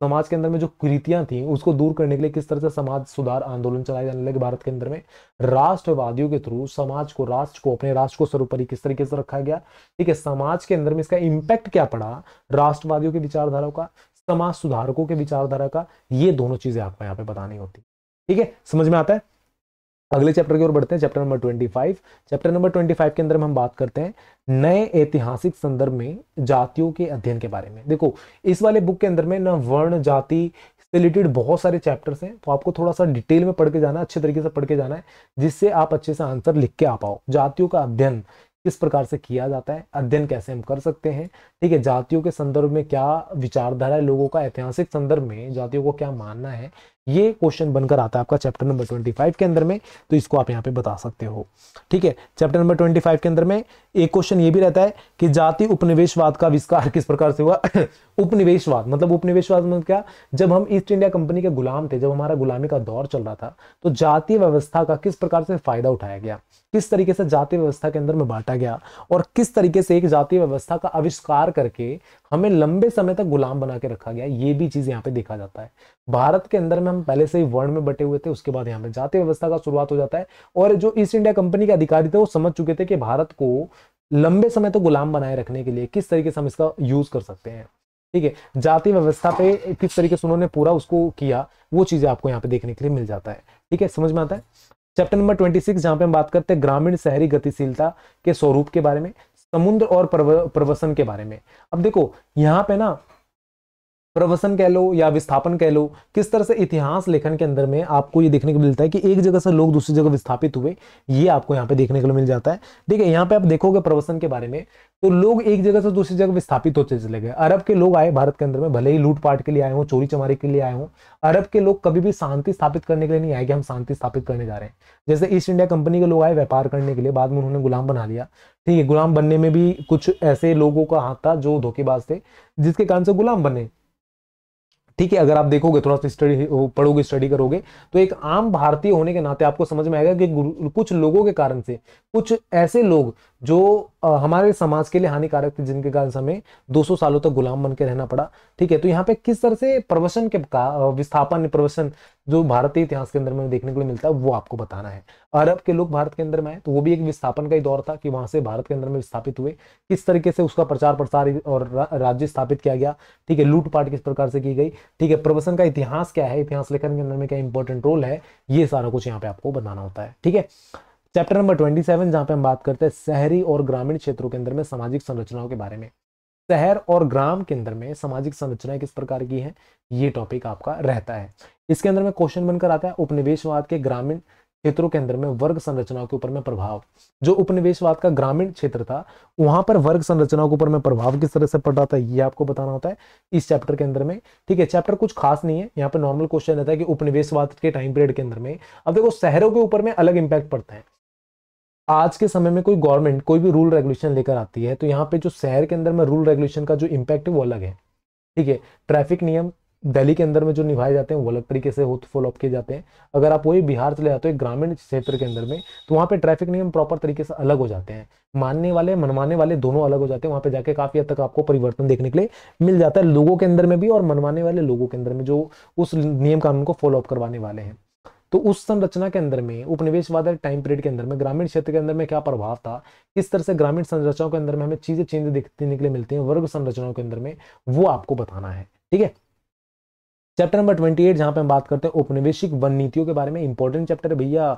समाज के अंदर में जो कृतियां थी उसको दूर करने के लिए किस तरह से समाज सुधार आंदोलन चलाए जाने लगे भारत के अंदर में राष्ट्रवादियों के थ्रू समाज को राष्ट्र को अपने राष्ट्र को सर्वोपरि किस तरीके से रखा गया ठीक है समाज के अंदर में इसका इंपैक्ट क्या पड़ा राष्ट्रवादियों की विचारधारा का समाज सुधारकों के विचारधारा का ये दोनों चीजें आपको यहाँ पे बतानी होती ठीक है समझ में आता है अगले चैप्टर की ओर बढ़ते हैं चैप्टर नंबर 25 चैप्टर नंबर 25 के अंदर हम बात करते हैं नए ऐतिहासिक संदर्भ में जातियों के अध्ययन के बारे में देखो इस वाले बुक के अंदर में ना वर्ण जाति से रिलेटेड बहुत सारे चैप्टर्स हैं तो आपको थोड़ा सा डिटेल में पढ़ के जाना अच्छे तरीके से पढ़ के जाना है जिससे आप अच्छे से आंसर लिख के आ पाओ जातियों का अध्ययन किस प्रकार से किया जाता है अध्ययन कैसे हम कर सकते हैं ठीक है जातियों के संदर्भ में क्या विचारधारा है लोगों का ऐतिहासिक संदर्भ में जातियों को क्या मानना है ये क्वेश्चन बनकर आता है आपका चैप्टर नंबर ट्वेंटी फाइव के अंदर में तो इसको आप यहाँ पे बता सकते हो ठीक है चैप्टर नंबर ट्वेंटी फाइव के अंदर में एक क्वेश्चन ये भी रहता है कि जाति उपनिवेशवाद का आविष्कार किस प्रकार से हुआ उपनिवेशवाद मतलब उपनिवेशवाद मतलब क्या जब हम ईस्ट इंडिया कंपनी के गुलाम थे जब हमारा गुलामी का दौर चल रहा था तो जातीय व्यवस्था का किस प्रकार से फायदा उठाया गया किस तरीके से जातीय व्यवस्था के अंदर में बांटा गया और किस तरीके से एक जातीय व्यवस्था का आविष्कार करके हमें लंबे समय तक गुलाम बना के रखा गया ये भी चीज यहाँ पे देखा जाता है भारत के अंदर में हम पहले से ही वर्ण में बटे हुए थे उसके बाद यहाँ पे जाति व्यवस्था का शुरुआत हो जाता है और जो ईस्ट इंडिया कंपनी के अधिकारी थे वो समझ चुके थे कि भारत को लंबे समय तो गुलाम बनाए रखने के लिए किस तरीके से हम इसका यूज कर सकते हैं ठीक है जाति व्यवस्था पे किस तरीके से उन्होंने पूरा उसको किया वो चीजें आपको यहाँ पे देखने के लिए मिल जाता है ठीक है समझ में आता है चैप्टर नंबर ट्वेंटी सिक्स जहाँ पे हम बात करते हैं ग्रामीण शहरी गतिशीलता के स्वरूप के बारे में समुद्र और प्रवसन के बारे में अब देखो यहाँ पे ना प्रवसन कह लो या विस्थापन कह लो किस तरह से इतिहास लेखन के अंदर में आपको ये देखने को मिलता है कि एक जगह से लोग दूसरी जगह विस्थापित हुए ये आपको यहाँ पे देखने को मिल जाता है ठीक है यहाँ पे आप देखोगे प्रवसन के बारे में तो लोग एक जगह से दूसरी जगह विस्थापित होते चले गए अरब के लोग आए भारत के अंदर में भले ही लूटपाट के लिए आए हों चोरी चमारी के लिए आए हों अरब के लोग कभी भी शांति स्थापित करने के लिए नहीं आए कि हम शांति स्थापित करने जा रहे हैं जैसे ईस्ट इंडिया कंपनी के लोग आए व्यापार करने के लिए बाद में उन्होंने गुलाम बना लिया ठीक है गुलाम बनने में भी कुछ ऐसे लोगों का हाथ था जो धोखेबाज थे जिसके कारण से गुलाम बने ठीक है अगर आप देखोगे थोड़ा सा स्टडी पढ़ोगे स्टडी करोगे तो एक आम भारतीय होने के नाते आपको समझ में आएगा कि कुछ लोगों के कारण से कुछ ऐसे लोग जो हमारे समाज के लिए हानिकारक थे जिनके कारण हमें 200 सालों तक गुलाम बन के रहना पड़ा ठीक है तो यहाँ पे किस तरह से प्रवचन के विस्थापन प्रवचन जो भारतीय इतिहास के अंदर में देखने को मिलता है वो आपको बताना है अरब के लोग भारत के अंदर में आए तो वो भी एक विस्थापन का ही दौर था कि वहां से भारत के अंदर में विस्थापित हुए किस तरीके से उसका प्रचार प्रसार और राज्य स्थापित किया गया ठीक है लूटपाट किस प्रकार से की गई ठीक है प्रवचन का इतिहास क्या है इतिहास लेखन के अंदर में क्या इंपॉर्टेंट रोल है ये सारा कुछ यहाँ पे आपको बताना होता है ठीक है चैप्टर नंबर ट्वेंटी सेवन जहां पर हम बात करते हैं शहरी और ग्रामीण क्षेत्रों के अंदर में सामाजिक संरचनाओं के बारे में शहर और ग्राम के अंदर में सामाजिक संरचनाएं किस प्रकार की हैं ये टॉपिक आपका रहता है इसके अंदर में क्वेश्चन बनकर आता है उपनिवेशवाद के ग्रामीण क्षेत्रों के अंदर में वर्ग संरचनाओं के ऊपर में प्रभाव जो उपनिवेशवाद का ग्रामीण क्षेत्र था वहां पर वर्ग संरचनाओं के ऊपर में प्रभाव किस तरह से पड़ रहा था ये आपको बताना होता है इस चैप्टर के अंदर में ठीक है चैप्टर कुछ खास नहीं है यहाँ पर नॉर्मल क्वेश्चन रहता है कि उपनिवेशवाद के टाइम पीरियड के अंदर में अब देखो शहरों के ऊपर में अलग इंपैक्ट पड़ता है आज के समय में कोई गवर्नमेंट कोई भी रूल रेगुलेशन लेकर आती है तो यहाँ पे जो शहर के अंदर में रूल रेगुलेशन का जो इम्पैक्ट है वो अलग है ठीक है ट्रैफिक नियम दिल्ली के अंदर में जो निभाए जाते हैं वो अलग तरीके से फॉलो फॉलोअप किए जाते हैं अगर आप वही बिहार चले जाते हो ग्रामीण क्षेत्र के अंदर में तो वहाँ पे ट्रैफिक नियम प्रॉपर तरीके से अलग हो जाते हैं मानने वाले मनमाने वाले दोनों अलग हो जाते हैं वहाँ पे जाके काफी हद तक आपको परिवर्तन देखने के लिए मिल जाता है लोगों के अंदर में भी और मनवाने वाले लोगों के अंदर में जो उस नियम कानून को फॉलोअप करवाने वाले हैं तो उस संरचना के अंदर में उपनिवेशवाद टाइम पीरियड के अंदर में ग्रामीण क्षेत्र के अंदर में क्या प्रभाव था किस तरह से ग्रामीण संरचनाओं के अंदर में हमें चीजें चेंज देखने निकले लिए मिलती हैं वर्ग संरचनाओं के अंदर में वो आपको बताना है ठीक है चैप्टर नंबर ट्वेंटी एट जहां पर हम बात करते हैं उपनिवेशिक वन नीतियों के बारे में इंपॉर्टेंट चैप्टर भैया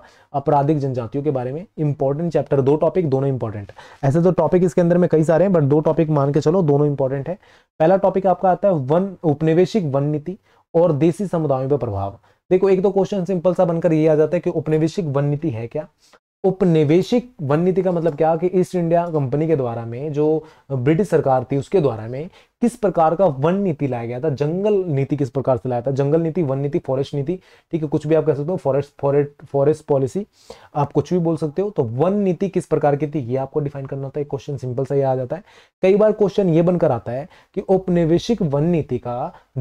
आपराधिक जनजातियों के बारे में इंपॉर्टेंट चैप्टर दो टॉपिक दोनों इंपॉर्टेंट ऐसे तो टॉपिक इसके अंदर में कई सारे हैं बट दो टॉपिक मान के चलो दोनों इंपॉर्टेंट है पहला टॉपिक आपका आता है वन उपनिवेशिक वन नीति और देशी समुदायों पर प्रभाव देखो एक दो क्वेश्चन सिंपल सा बनकर ये आ जाता है कि उपनिवेशिक वन नीति है क्या उपनिवेशिक वन नीति का मतलब क्या कि ईस्ट इंडिया कंपनी के द्वारा में जो ब्रिटिश सरकार थी उसके द्वारा में किस प्रकार का वन नीति लाया गया था जंगल नीति किस प्रकार से लाया था जंगल नीति वन नीति फॉरेस्ट नीति ठीक है कुछ भी आप कह सकते हो फॉरेस्ट फॉरेस्ट फॉरेस्ट पॉलिसी आप कुछ भी बोल सकते हो तो वन नीति किस प्रकार की थी ये आपको डिफाइन करना होता है क्वेश्चन सिंपल सा ये आ जाता है कई बार क्वेश्चन ये बनकर आता है कि उपनिवेशिक वन नीति का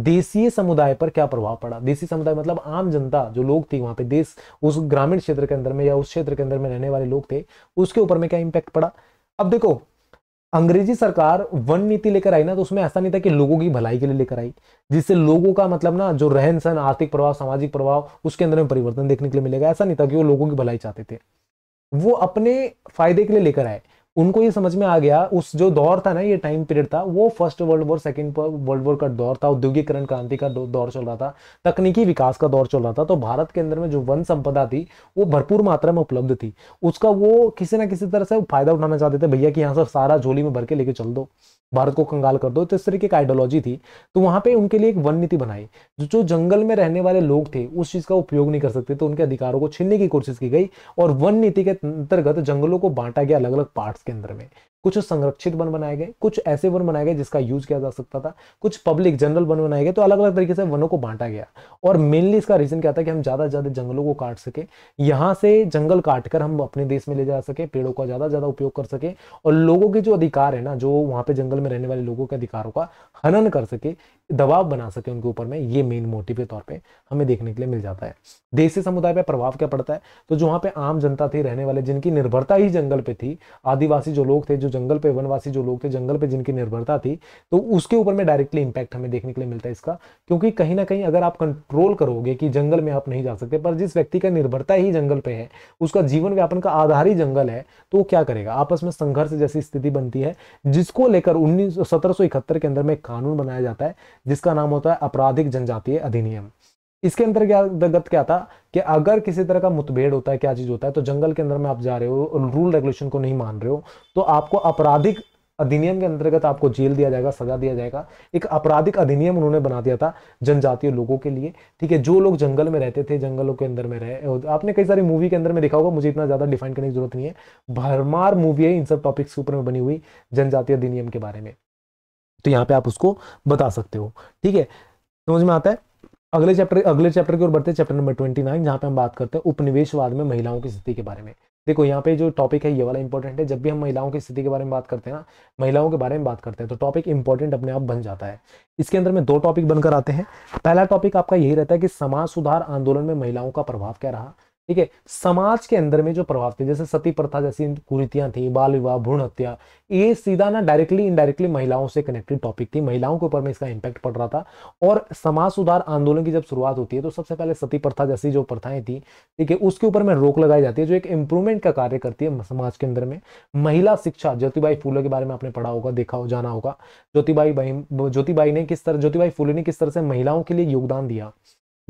देशीय समुदाय पर क्या प्रभाव पड़ा देशीय समुदाय मतलब आम जनता जो लोग थी वहां पे देश उस ग्रामीण क्षेत्र के अंदर में या उस क्षेत्र के अंदर में रहने वाले लोग थे उसके ऊपर में क्या इंपैक्ट पड़ा अब देखो अंग्रेजी सरकार वन नीति लेकर आई ना तो उसमें ऐसा नहीं था कि लोगों की भलाई के लिए लेकर आई जिससे लोगों का मतलब ना जो रहन सहन आर्थिक प्रभाव सामाजिक प्रभाव उसके अंदर में परिवर्तन देखने के लिए मिलेगा ऐसा नहीं था कि वो लोगों की भलाई चाहते थे वो अपने फायदे के लिए लेकर आए उनको ये समझ में आ गया उस जो दौर था ना ये टाइम पीरियड था वो first world war second world war का दौर था औद्योगिकरण क्रांति का दौर चल रहा था तकनीकी विकास का दौर चल रहा था तो भारत के अंदर में जो वन संपदा थी वो भरपूर मात्रा में उपलब्ध थी उसका वो किसी ना किसी तरह से फायदा उठाना चाहते थे भैया कि यहाँ सब सारा झोली में भर के लेके चल दो भारत को कंगाल कर दो तो इस तरीके की आइडियोलॉजी थी तो वहां पे उनके लिए एक वन नीति बनाई जो जो जंगल में रहने वाले लोग थे उस चीज का उपयोग नहीं कर सकते तो उनके अधिकारों को छीनने की कोशिश की गई और वन नीति के अंतर्गत जंगलों को बांटा गया अलग अलग पार्ट्स के अंदर में कुछ संरक्षित वन बनाए गए कुछ ऐसे वन बनाए गए जिसका यूज किया जा सकता था कुछ पब्लिक जनरल वन बनाए गए तो अलग अलग तरीके से वनों को बांटा गया और मेनली इसका रीजन क्या था कि हम ज़्यादा से ज़्यादा जंगलों को काट सके यहाँ से जंगल काट कर हम अपने देश में ले जा सके पेड़ों का ज़्यादा ज़्यादा उपयोग कर सके और लोगों के जो अधिकार है ना जो वहां पर जंगल में रहने वाले लोगों के अधिकारों का हनन कर सके दबाव बना सके उनके ऊपर में ये मेन मोटिव के तौर पर हमें देखने के लिए मिल जाता है देशी समुदाय पर प्रभाव क्या पड़ता है तो जो वहां पर आम जनता थी रहने वाले जिनकी निर्भरता ही जंगल पे थी आदिवासी वनवासी जो लोग थे जो जंगल पे वनवासी जो लोग थे जंगल पे जिनकी निर्भरता थी तो उसके ऊपर में डायरेक्टली इंपैक्ट हमें देखने के लिए मिलता है इसका क्योंकि कहीं ना कहीं अगर आप कंट्रोल करोगे कि जंगल में आप नहीं जा सकते पर जिस व्यक्ति का निर्भरता ही जंगल पे है उसका जीवन व्यापन का आधार ही जंगल है तो वो क्या करेगा आपस में संघर्ष जैसी स्थिति बनती है जिसको लेकर उन्नीस के अंदर में कानून बनाया जाता है जिसका नाम होता है आपराधिक जनजातीय अधिनियम इसके अंदर क्या अंतर्गत क्या था कि अगर किसी तरह का मुठभेड़ होता है क्या चीज होता है तो जंगल के अंदर में आप जा रहे हो रूल रेगुलेशन को नहीं मान रहे हो तो आपको आपराधिक अधिनियम के अंतर्गत आपको जेल दिया जाएगा सजा दिया जाएगा एक आपराधिक अधिनियम उन्होंने बना दिया था जनजातीय लोगों के लिए ठीक है जो लोग जंगल में रहते थे जंगलों के अंदर में रहे आपने कई सारी मूवी के अंदर में देखा होगा मुझे इतना ज्यादा डिफाइन करने की जरूरत नहीं है भरमार मूवी है इन सब टॉपिक्स के ऊपर में बनी हुई जनजातीय अधिनियम के बारे में तो यहाँ पे आप उसको बता सकते हो ठीक है समझ में आता है अगले चैप्टर अगले चैप्टर की ओर बढ़ते हैं चैप्टर नंबर ट्वेंटी नाइन जहाँ पे हम बात करते हैं उपनिवेशवाद में महिलाओं की स्थिति के बारे में देखो यहाँ पे जो टॉपिक है ये वाला इंपॉर्टेंट है जब भी हम महिलाओं की स्थिति के बारे में बात करते हैं ना महिलाओं के बारे में बात करते हैं तो टॉपिक इंपॉर्टेंट अपने आप बन जाता है इसके अंदर में दो टॉपिक बनकर आते हैं पहला टॉपिक आपका यही रहता है कि समाज सुधार आंदोलन में महिलाओं का प्रभाव क्या रहा ठीक है समाज के अंदर में जो प्रभाव थे जैसे सती प्रथा जैसी कुरीतियां थी बाल विवाह भ्रूण हत्या ये सीधा ना डायरेक्टली इनडायरेक्टली महिलाओं से कनेक्टेड टॉपिक थी महिलाओं के ऊपर में इसका इंपैक्ट पड़ रहा था और समाज सुधार आंदोलन की जब शुरुआत होती है तो सबसे पहले सती प्रथा जैसी जो प्रथाएं थी ठीक है उसके ऊपर में रोक लगाई जाती है जो एक इंप्रूवमेंट का कार्य करती है समाज के अंदर में महिला शिक्षा ज्योतिबाई फूले के बारे में आपने पढ़ा होगा देखा हो जाना होगा ज्योतिबाई ज्योतिबाई ने किस तरह ज्योतिबाई फूले ने किस तरह से महिलाओं के लिए योगदान दिया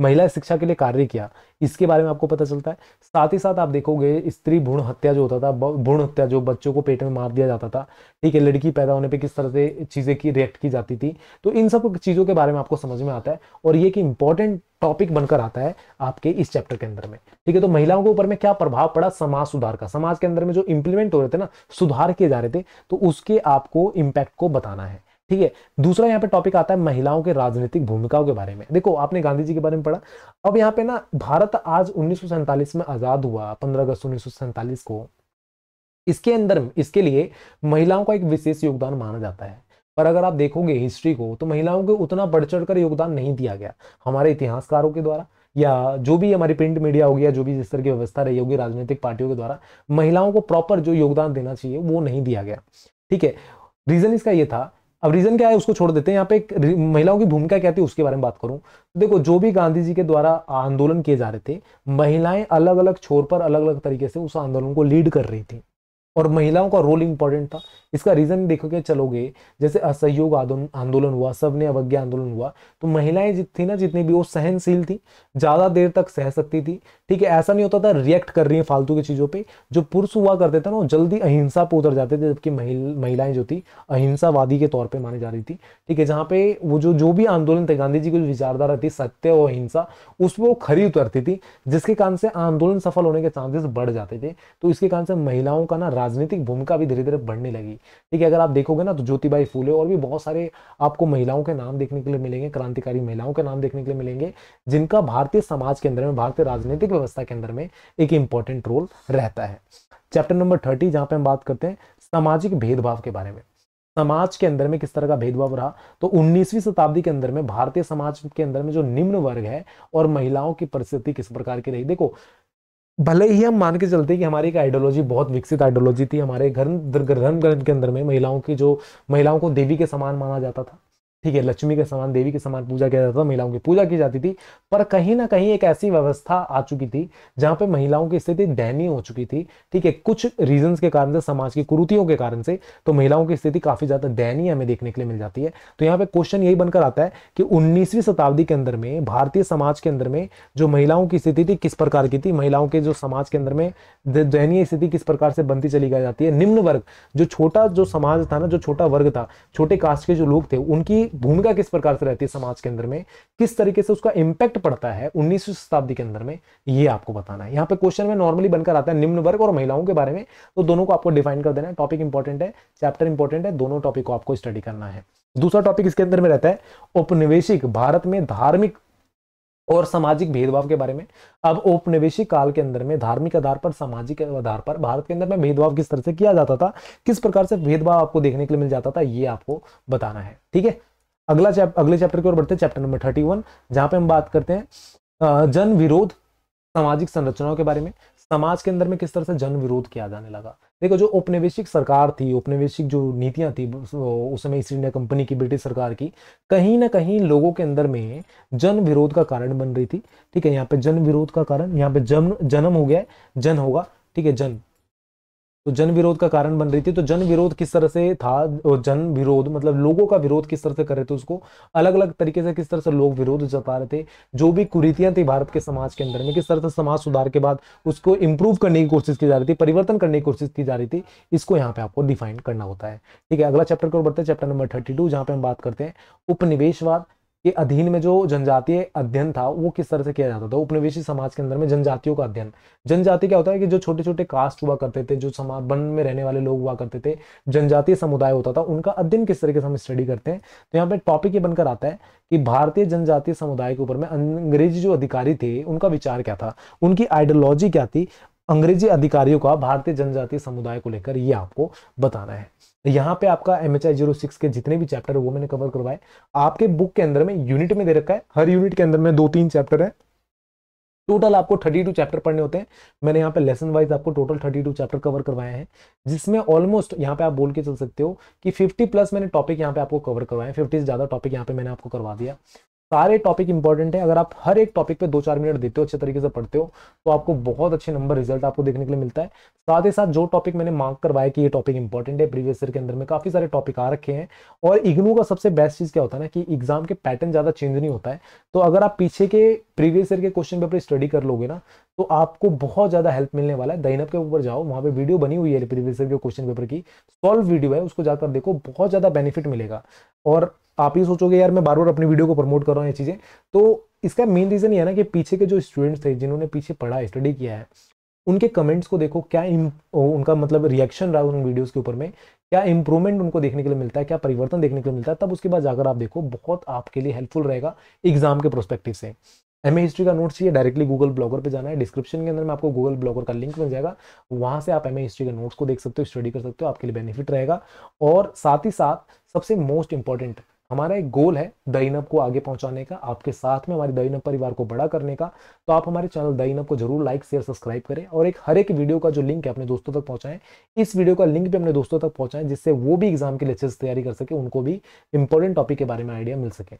महिला शिक्षा के लिए कार्य किया इसके बारे में आपको पता चलता है साथ ही साथ आप देखोगे स्त्री भ्रूण हत्या जो होता था भ्रूण हत्या जो बच्चों को पेट में मार दिया जाता था ठीक है लड़की पैदा होने पे किस तरह से चीज़ें की रिएक्ट की जाती थी तो इन सब चीज़ों के बारे में आपको समझ में आता है और ये कि इंपॉर्टेंट टॉपिक बनकर आता है आपके इस चैप्टर के अंदर में ठीक है तो महिलाओं के ऊपर में क्या प्रभाव पड़ा समाज सुधार का समाज के अंदर में जो इंप्लीमेंट हो रहे थे ना सुधार किए जा रहे थे तो उसके आपको इम्पैक्ट को बताना है ठीक है दूसरा यहाँ पे टॉपिक आता है महिलाओं के राजनीतिक भूमिकाओं के बारे में देखो आपने गांधी जी के बारे में पढ़ा अब यहाँ पे ना भारत आज उन्नीस में आजाद हुआ पंद्रह अगस्त उन्नीस को इसके अंदर इसके लिए महिलाओं का एक विशेष योगदान माना जाता है पर अगर आप देखोगे हिस्ट्री को तो महिलाओं को उतना बढ़ चढ़ कर योगदान नहीं दिया गया हमारे इतिहासकारों के द्वारा या जो भी हमारी प्रिंट मीडिया होगी या जो भी जिस तरह की व्यवस्था रही होगी राजनीतिक पार्टियों के द्वारा महिलाओं को प्रॉपर जो योगदान देना चाहिए वो नहीं दिया गया ठीक है रीजन इसका ये था अब रीजन क्या है उसको छोड़ देते हैं यहाँ पे एक महिलाओं की भूमिका क्या थी उसके बारे में बात करूं तो देखो जो भी गांधी जी के द्वारा आंदोलन किए जा रहे थे महिलाएं अलग अलग छोर पर अलग अलग तरीके से उस आंदोलन को लीड कर रही थी और महिलाओं का रोल इंपॉर्टेंट था इसका रीजन देखो क्या चलोगे जैसे असहयोग आंदोलन हुआ सबने अवज्ञा आंदोलन हुआ तो महिलाएं जित थी ना जितनी भी वो सहनशील थी ज्यादा देर तक सह सकती थी ठीक है ऐसा नहीं होता था रिएक्ट कर रही है फालतू की चीजों पे जो पुरुष हुआ करते थे ना वो जल्दी अहिंसा पर उतर जाते थे जबकि महिल, महिलाएं जो थी अहिंसावादी के तौर पर मानी जा रही थी ठीक है जहाँ पे वो जो जो भी आंदोलन थे गांधी जी की जो विचारधारा थी सत्य और अहिंसा उसमें वो खरी उतरती थी जिसके कारण से आंदोलन सफल होने के चांसेस बढ़ जाते थे तो इसके कारण से महिलाओं का ना राजनीतिक भूमिका भी धीरे धीरे बढ़ने लगी ठीक है अगर आप देखोगे ना तो ज्योतिबाई फूले और भी बहुत सारे आपको महिलाओं के नाम देखने के लिए मिलेंगे क्रांतिकारी महिलाओं के नाम देखने के लिए मिलेंगे जिनका भारतीय समाज के अंदर में भारतीय राजनीतिक व्यवस्था के अंदर में एक इंपॉर्टेंट रोल रहता है चैप्टर नंबर थर्टी जहाँ पे हम बात करते हैं सामाजिक भेदभाव के बारे में समाज के अंदर में किस तरह का भेदभाव रहा तो 19वीं शताब्दी के अंदर में भारतीय समाज के अंदर में जो निम्न वर्ग है और महिलाओं की परिस्थिति किस प्रकार की रही देखो भले ही हम मान के चलते कि हमारी एक आइडियोलॉजी बहुत विकसित आइडियोलॉजी थी हमारे धर्म ग्रंथ के अंदर में महिलाओं की जो महिलाओं को देवी के समान माना जाता था ठीक है लक्ष्मी के समान देवी के समान पूजा किया जाता था महिलाओं की पूजा की जाती थी पर कहीं ना कहीं एक ऐसी व्यवस्था आ चुकी थी जहां पे महिलाओं की स्थिति दयनीय हो चुकी थी ठीक है कुछ रीजन के कारण से समाज की कुरुतियों के कारण से तो महिलाओं की स्थिति काफी ज्यादा दयनीय हमें देखने के लिए मिल जाती है तो यहाँ पे क्वेश्चन यही बनकर आता है कि उन्नीसवीं शताब्दी के अंदर में भारतीय समाज के अंदर में जो महिलाओं की स्थिति थी किस प्रकार की थी महिलाओं के जो समाज के अंदर में दयनीय स्थिति किस प्रकार से बनती चली जाती है निम्न वर्ग जो छोटा जो समाज था ना जो छोटा वर्ग था छोटे कास्ट के जो लोग थे उनकी भूमिका किस प्रकार से रहती है समाज के अंदर में किस तरीके से उसका इंपैक्ट पड़ता है उन्नीसवीं शताब्दी के अंदर में ये आपको बताना है यहाँ पे क्वेश्चन में नॉर्मली बनकर आता है निम्न वर्ग और महिलाओं के बारे में तो दोनों को आपको डिफाइन कर देना है टॉपिक इंपॉर्टेंट है चैप्टर इंपॉर्टेंट है दोनों टॉपिक को आपको स्टडी करना है दूसरा टॉपिक इसके अंदर में रहता है उपनिवेशिक भारत में धार्मिक और सामाजिक भेदभाव के बारे में अब औपनिवेशिक काल के अंदर में धार्मिक आधार पर सामाजिक आधार पर भारत के अंदर में भेदभाव किस तरह से किया जाता था किस प्रकार से भेदभाव आपको देखने के लिए मिल जाता था ये आपको बताना है ठीक है अगला चैप अगले चैप्टर की ओर बढ़ते हैं चैप्टर नंबर थर्टी वन जहां पे हम बात करते हैं जन विरोध सामाजिक संरचनाओं के बारे में समाज के अंदर में किस तरह से जन विरोध किया जाने लगा देखो जो उपनिवेशिक सरकार थी उपनिवेशिक जो नीतियां थी उस समय ईस्ट इंडिया कंपनी की ब्रिटिश सरकार की कहीं ना कहीं लोगों के अंदर में जन विरोध का कारण बन रही थी ठीक है यहाँ पे जन विरोध का कारण यहाँ पे जन्म जन्म हो गया जन होगा ठीक है जन तो जन विरोध का कारण बन रही थी तो जन विरोध किस तरह से था जन विरोध मतलब लोगों का विरोध किस तरह से कर रहे थे उसको अलग अलग तरीके से किस तरह से लोग विरोध जता रहे थे जो भी कुरीतियां थी भारत के समाज के अंदर में किस तरह से समाज सुधार के बाद उसको इंप्रूव करने की कोशिश की जा रही थी परिवर्तन करने की कोशिश की जा रही थी इसको यहाँ पे आपको डिफाइन करना होता है ठीक है अगला चैप्टर को बढ़ते हैं चैप्टर नंबर थर्टी टू जहाँ पे हम बात करते हैं उपनिवेशवाद के अधीन में जो जनजातीय अध्ययन था वो किस तरह से किया जाता था तो उपनिवेशी समाज के अंदर में जनजातियों का अध्ययन जनजाति क्या होता है कि जो छोटे छोटे कास्ट हुआ करते थे जो समाज वन में रहने वाले लोग हुआ करते थे जनजातीय समुदाय होता था उनका अध्ययन किस तरीके से हम स्टडी करते हैं तो यहाँ पे टॉपिक ये बनकर आता है कि भारतीय जनजातीय समुदाय के ऊपर में अं-, अंग्रेजी जो अधिकारी थे उनका विचार क्या था उनकी आइडियोलॉजी क्या थी अंग्रेजी अधिकारियों का भारतीय जनजातीय समुदाय को लेकर ये आपको बताना है यहाँ पे आपका M H I zero six के जितने भी चैप्टर है वो मैंने कवर करवाए आपके बुक के अंदर में यूनिट में दे रखा है हर यूनिट के अंदर में दो तीन चैप्टर है टोटल आपको 32 चैप्टर पढ़ने होते हैं मैंने यहाँ पे लेसन वाइज आपको टोटल 32 चैप्टर कवर करवाए हैं जिसमें ऑलमोस्ट यहाँ पे आप बोल के चल सकते हो कि 50 प्लस मैंने टॉपिक यहाँ पे आपको कवर करवाए हैं 50 से ज़्यादा टॉपिक यहाँ पे मैंने आपको करवा दिया सारे टॉपिक इंपॉर्टेंट है अगर आप हर एक टॉपिक पे दो चार मिनट देते हो अच्छे तरीके से पढ़ते हो तो आपको बहुत अच्छे नंबर रिजल्ट आपको देखने के लिए मिलता है साथ ही साथ जो टॉपिक मैंने मार्क करवाया कि ये टॉपिक इंपॉर्टेंट है प्रीवियस ईयर के अंदर में काफी सारे टॉपिक आ रखे हैं और इग्नू का सबसे बेस्ट चीज क्या होता है ना कि एग्जाम के पैटर्न ज्यादा चेंज नहीं होता है तो अगर आप पीछे के प्रीवियस ईयर के क्वेश्चन पेपर स्टडी कर लोगे ना तो आपको बहुत ज़्यादा हेल्प मिलने वाला है दैनब के ऊपर जाओ वहां पे वीडियो बनी हुई है प्रीवियस के क्वेश्चन पेपर की सॉल्व वीडियो है उसको जाकर देखो बहुत ज़्यादा बेनिफिट मिलेगा और आप ये सोचोगे यार मैं बार बार अपनी वीडियो को प्रमोट कर रहा हूँ ये चीज़ें तो इसका मेन रीज़न ये है ना कि पीछे के जो स्टूडेंट्स थे जिन्होंने पीछे पढ़ा स्टडी किया है उनके कमेंट्स को देखो क्या उनका मतलब रिएक्शन रहा उन वीडियोज के ऊपर में क्या इंप्रूवमेंट उनको देखने के लिए मिलता है क्या परिवर्तन देखने के लिए मिलता है तब उसके बाद जाकर आप देखो बहुत आपके लिए हेल्पफुल रहेगा एग्जाम के प्रोस्पेक्टिव से एम हिस्ट्री का नोट चाहिए डायरेक्टली गूगल ब्लॉगर पे जाना है डिस्क्रिप्शन के अंदर में आपको गूगल ब्लॉगर का लिंक मिल जाएगा वहाँ से आप एम हिस्ट्री के नोट्स को देख सकते हो स्टडी कर सकते हो आपके लिए बेनिफिट रहेगा और साथ ही साथ सबसे मोस्ट इंपॉर्टेंट हमारा एक गोल है दईनब को आगे पहुंचाने का आपके साथ में हमारे दईनब परिवार को बड़ा करने का तो आप हमारे चैनल दईनब को जरूर लाइक शेयर सब्सक्राइब करें और एक हर एक वीडियो का जो लिंक है अपने दोस्तों तक पहुंचाएं इस वीडियो का लिंक भी अपने दोस्तों तक पहुंचाएं जिससे वो भी एग्जाम के लिए अच्छे से तैयारी कर सके उनको भी इंपॉर्टेंट टॉपिक के बारे में आइडिया मिल सके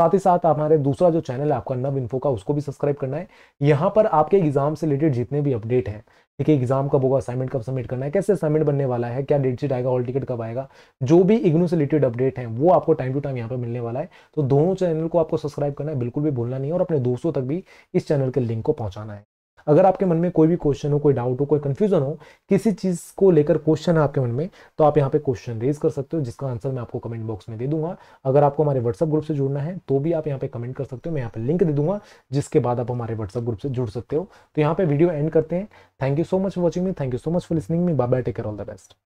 साथ ही साथ हमारे दूसरा जो चैनल है आपका नव इन्फो का उसको भी सब्सक्राइब करना है यहाँ पर आपके एग्जाम से रिलेटेड जितने भी अपडेट हैं ठीक है एग्जाम कब होगा असाइनमेंट कब सबमिट करना है कैसे असाइनमेंट बनने वाला है क्या डेट शीट आएगा हॉल टिकट कब आएगा जो भी इग्नू से रिलेटेड अपडेट है वो आपको टाइम टू टाइम यहाँ पर मिलने वाला है तो दोनों चैनल को आपको सब्सक्राइब करना है बिल्कुल भी भूलना नहीं है और अपने दोस्तों तक भी इस चैनल के लिंक को पहुंचाना है अगर आपके मन में कोई भी क्वेश्चन हो कोई डाउट हो कोई कंफ्यूजन हो किसी चीज़ को लेकर क्वेश्चन है आपके मन में तो आप यहाँ पे क्वेश्चन रेज कर सकते हो जिसका आंसर मैं आपको कमेंट बॉक्स में दे दूंगा अगर आपको हमारे व्हाट्सअप ग्रुप से जुड़ना है तो भी आप यहाँ पे कमेंट कर सकते हो मैं यहाँ पे लिंक दे दूंगा जिसके बाद आप हमारे व्हाट्सअप ग्रुप से जुड़ सकते हो तो यहाँ पे वीडियो एंड करते हैं thank you so much for watching me thank you so much for listening me bye take care all the best